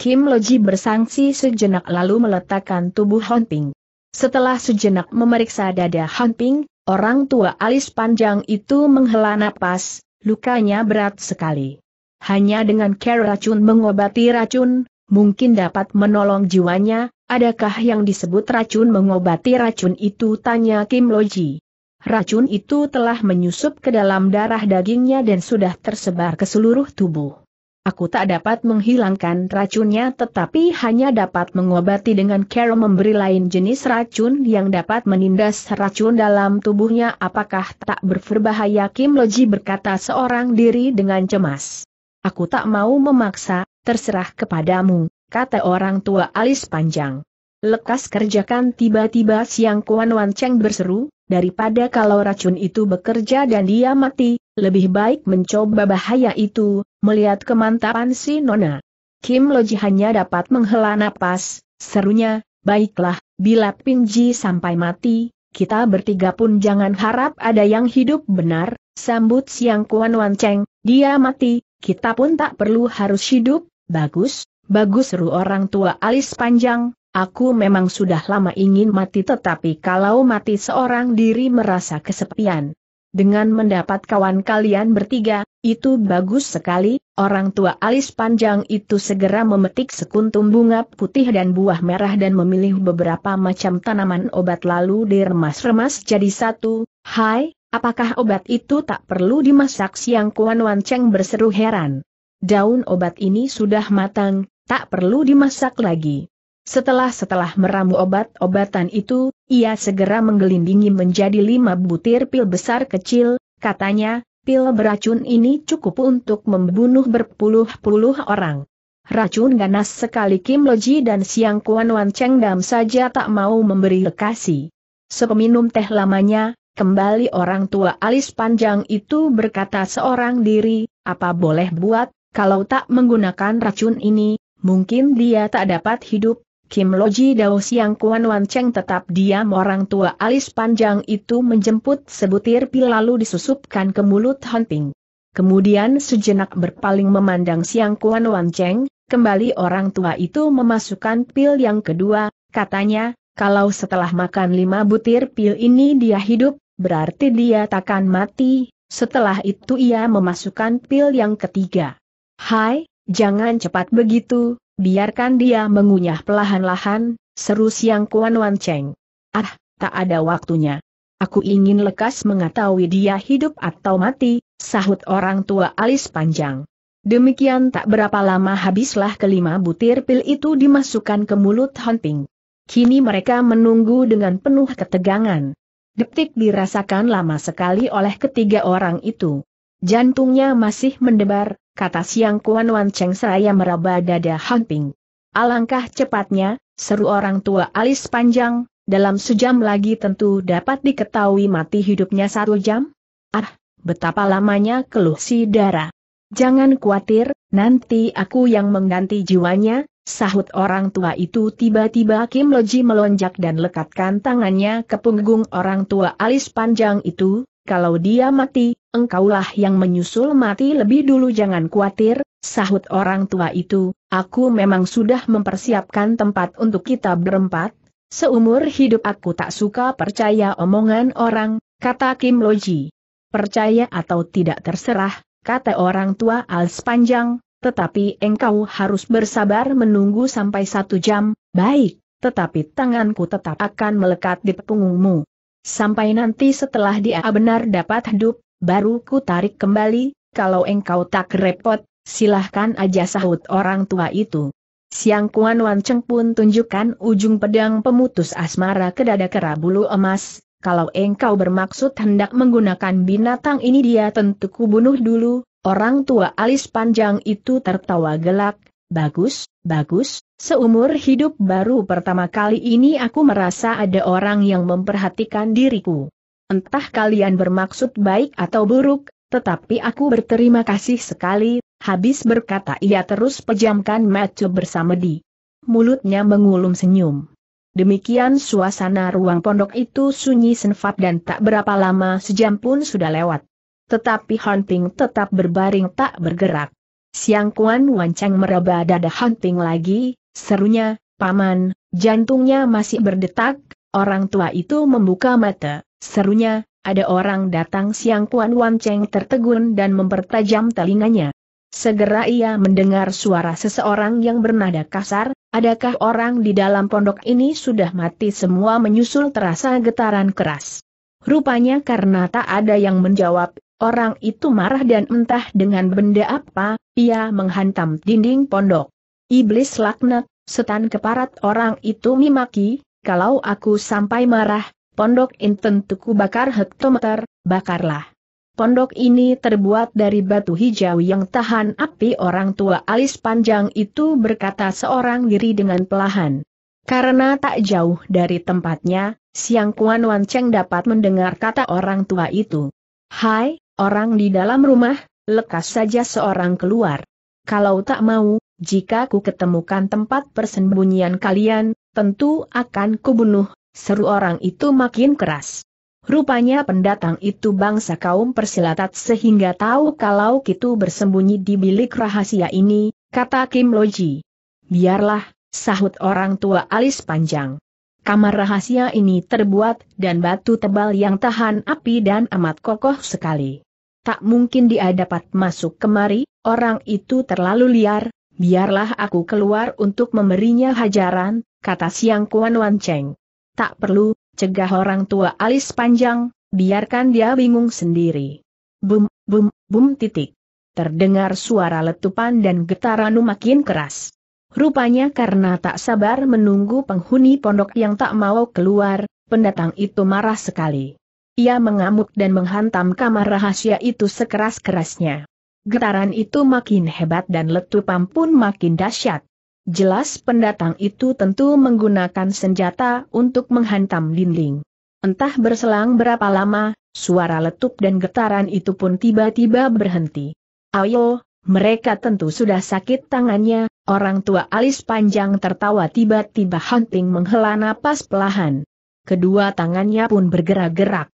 Kim Loji bersangsi sejenak lalu meletakkan tubuh Hunting. Setelah sejenak memeriksa dada Hunting, orang tua alis panjang itu menghela napas, lukanya berat sekali. Hanya dengan care racun mengobati racun, mungkin dapat menolong jiwanya, adakah yang disebut racun mengobati racun itu tanya Kim Loji. Racun itu telah menyusup ke dalam darah dagingnya dan sudah tersebar ke seluruh tubuh. Aku tak dapat menghilangkan racunnya tetapi hanya dapat mengobati dengan cara memberi lain jenis racun yang dapat menindas racun dalam tubuhnya apakah tak berbahaya Kim Loji berkata seorang diri dengan cemas. Aku tak mau memaksa, terserah kepadamu, kata orang tua alis panjang lekas kerjakan tiba-tiba siang Kuan Wan Cheng berseru, daripada kalau racun itu bekerja dan dia mati, lebih baik mencoba bahaya itu, melihat kemantapan si Nona. Kim Loji hanya dapat menghela napas, serunya, baiklah, bila Pinji sampai mati, kita bertiga pun jangan harap ada yang hidup benar, sambut siang Kuan Wan Cheng, dia mati, kita pun tak perlu harus hidup, bagus, bagus seru orang tua alis panjang, Aku memang sudah lama ingin mati tetapi kalau mati seorang diri merasa kesepian. Dengan mendapat kawan kalian bertiga, itu bagus sekali, orang tua alis panjang itu segera memetik sekuntum bunga putih dan buah merah dan memilih beberapa macam tanaman obat lalu diremas-remas jadi satu, hai, apakah obat itu tak perlu dimasak siang Kuan Wan Cheng berseru heran. Daun obat ini sudah matang, tak perlu dimasak lagi. Setelah-setelah meramu obat-obatan itu, ia segera menggelindingi menjadi lima butir pil besar kecil, katanya, pil beracun ini cukup untuk membunuh berpuluh-puluh orang. Racun ganas sekali Kim Loji dan Siang Kuan Wan Cheng Dam saja tak mau memberi lekasi. Sepeminum teh lamanya, kembali orang tua alis panjang itu berkata seorang diri, apa boleh buat, kalau tak menggunakan racun ini, mungkin dia tak dapat hidup, Kim Loji Dao Siang Kuan Wan Cheng tetap diam orang tua alis panjang itu menjemput sebutir pil lalu disusupkan ke mulut Hunting. Kemudian sejenak berpaling memandang Siang Kuan Wan Cheng, kembali orang tua itu memasukkan pil yang kedua, katanya, kalau setelah makan lima butir pil ini dia hidup, berarti dia takkan mati, setelah itu ia memasukkan pil yang ketiga. Hai, jangan cepat begitu, Biarkan dia mengunyah pelahan-lahan, seru siang Kuan Wan Cheng. Ah, tak ada waktunya. Aku ingin lekas mengetahui dia hidup atau mati, sahut orang tua alis panjang. Demikian tak berapa lama habislah kelima butir pil itu dimasukkan ke mulut Ping. Kini mereka menunggu dengan penuh ketegangan. Detik dirasakan lama sekali oleh ketiga orang itu. Jantungnya masih mendebar, kata Siang Kuan Wan Cheng Saya meraba dada Han Ping. Alangkah cepatnya, seru orang tua alis panjang, dalam sejam lagi tentu dapat diketahui mati hidupnya satu jam? Ah, betapa lamanya keluh si darah. Jangan khawatir, nanti aku yang mengganti jiwanya, Sahut orang tua itu tiba-tiba Kim Loji melonjak dan lekatkan tangannya ke punggung orang tua alis panjang itu, kalau dia mati, engkaulah yang menyusul mati lebih dulu jangan khawatir, sahut orang tua itu, aku memang sudah mempersiapkan tempat untuk kita berempat, seumur hidup aku tak suka percaya omongan orang, kata Kim Loji. Percaya atau tidak terserah, kata orang tua Als panjang, tetapi engkau harus bersabar menunggu sampai satu jam, baik, tetapi tanganku tetap akan melekat di punggungmu. Sampai nanti setelah dia benar dapat hidup, baru ku tarik kembali, kalau engkau tak repot, silahkan aja sahut orang tua itu. Siang Kuan Wanceng pun tunjukkan ujung pedang pemutus asmara ke dada bulu emas, kalau engkau bermaksud hendak menggunakan binatang ini dia tentu kubunuh dulu, orang tua alis panjang itu tertawa gelak, bagus, bagus, Seumur hidup baru pertama kali ini aku merasa ada orang yang memperhatikan diriku. Entah kalian bermaksud baik atau buruk, tetapi aku berterima kasih sekali, habis berkata ia terus pejamkan mata bersama di. Mulutnya mengulum senyum. Demikian suasana ruang pondok itu sunyi senfat dan tak berapa lama sejam pun sudah lewat. Tetapi hunting tetap berbaring tak bergerak. Siang Kuan Wancang meraba dada hunting lagi, Serunya, Paman, jantungnya masih berdetak, orang tua itu membuka mata, serunya, ada orang datang siang Kuan Wan Cheng tertegun dan mempertajam telinganya. Segera ia mendengar suara seseorang yang bernada kasar, adakah orang di dalam pondok ini sudah mati semua menyusul terasa getaran keras. Rupanya karena tak ada yang menjawab, orang itu marah dan entah dengan benda apa, ia menghantam dinding pondok. Iblis laknat, setan keparat orang itu mimaki, kalau aku sampai marah, pondok inten tuku bakar hektometer, bakarlah. Pondok ini terbuat dari batu hijau yang tahan api orang tua alis panjang itu berkata seorang diri dengan pelahan. Karena tak jauh dari tempatnya, Siang Kuan Wan Cheng dapat mendengar kata orang tua itu. Hai, orang di dalam rumah, lekas saja seorang keluar. Kalau tak mau, jika ku ketemukan tempat persembunyian kalian, tentu akan kubunuh, seru orang itu makin keras. Rupanya pendatang itu bangsa kaum persilatat sehingga tahu kalau kita bersembunyi di bilik rahasia ini, kata Kim Loji. Biarlah, sahut orang tua alis panjang. Kamar rahasia ini terbuat dan batu tebal yang tahan api dan amat kokoh sekali. Tak mungkin dia dapat masuk kemari, orang itu terlalu liar, Biarlah aku keluar untuk memberinya hajaran, kata Siang Kuan Wan Cheng. Tak perlu, cegah orang tua alis panjang, biarkan dia bingung sendiri. Bum, bum, bum titik. Terdengar suara letupan dan getaranu makin keras. Rupanya karena tak sabar menunggu penghuni pondok yang tak mau keluar, pendatang itu marah sekali. Ia mengamuk dan menghantam kamar rahasia itu sekeras-kerasnya. Getaran itu makin hebat dan letupan pun makin dahsyat. Jelas pendatang itu tentu menggunakan senjata untuk menghantam dinding. Entah berselang berapa lama, suara letup dan getaran itu pun tiba-tiba berhenti. Ayo, mereka tentu sudah sakit tangannya, orang tua alis panjang tertawa tiba-tiba hunting menghela napas pelahan. Kedua tangannya pun bergerak-gerak.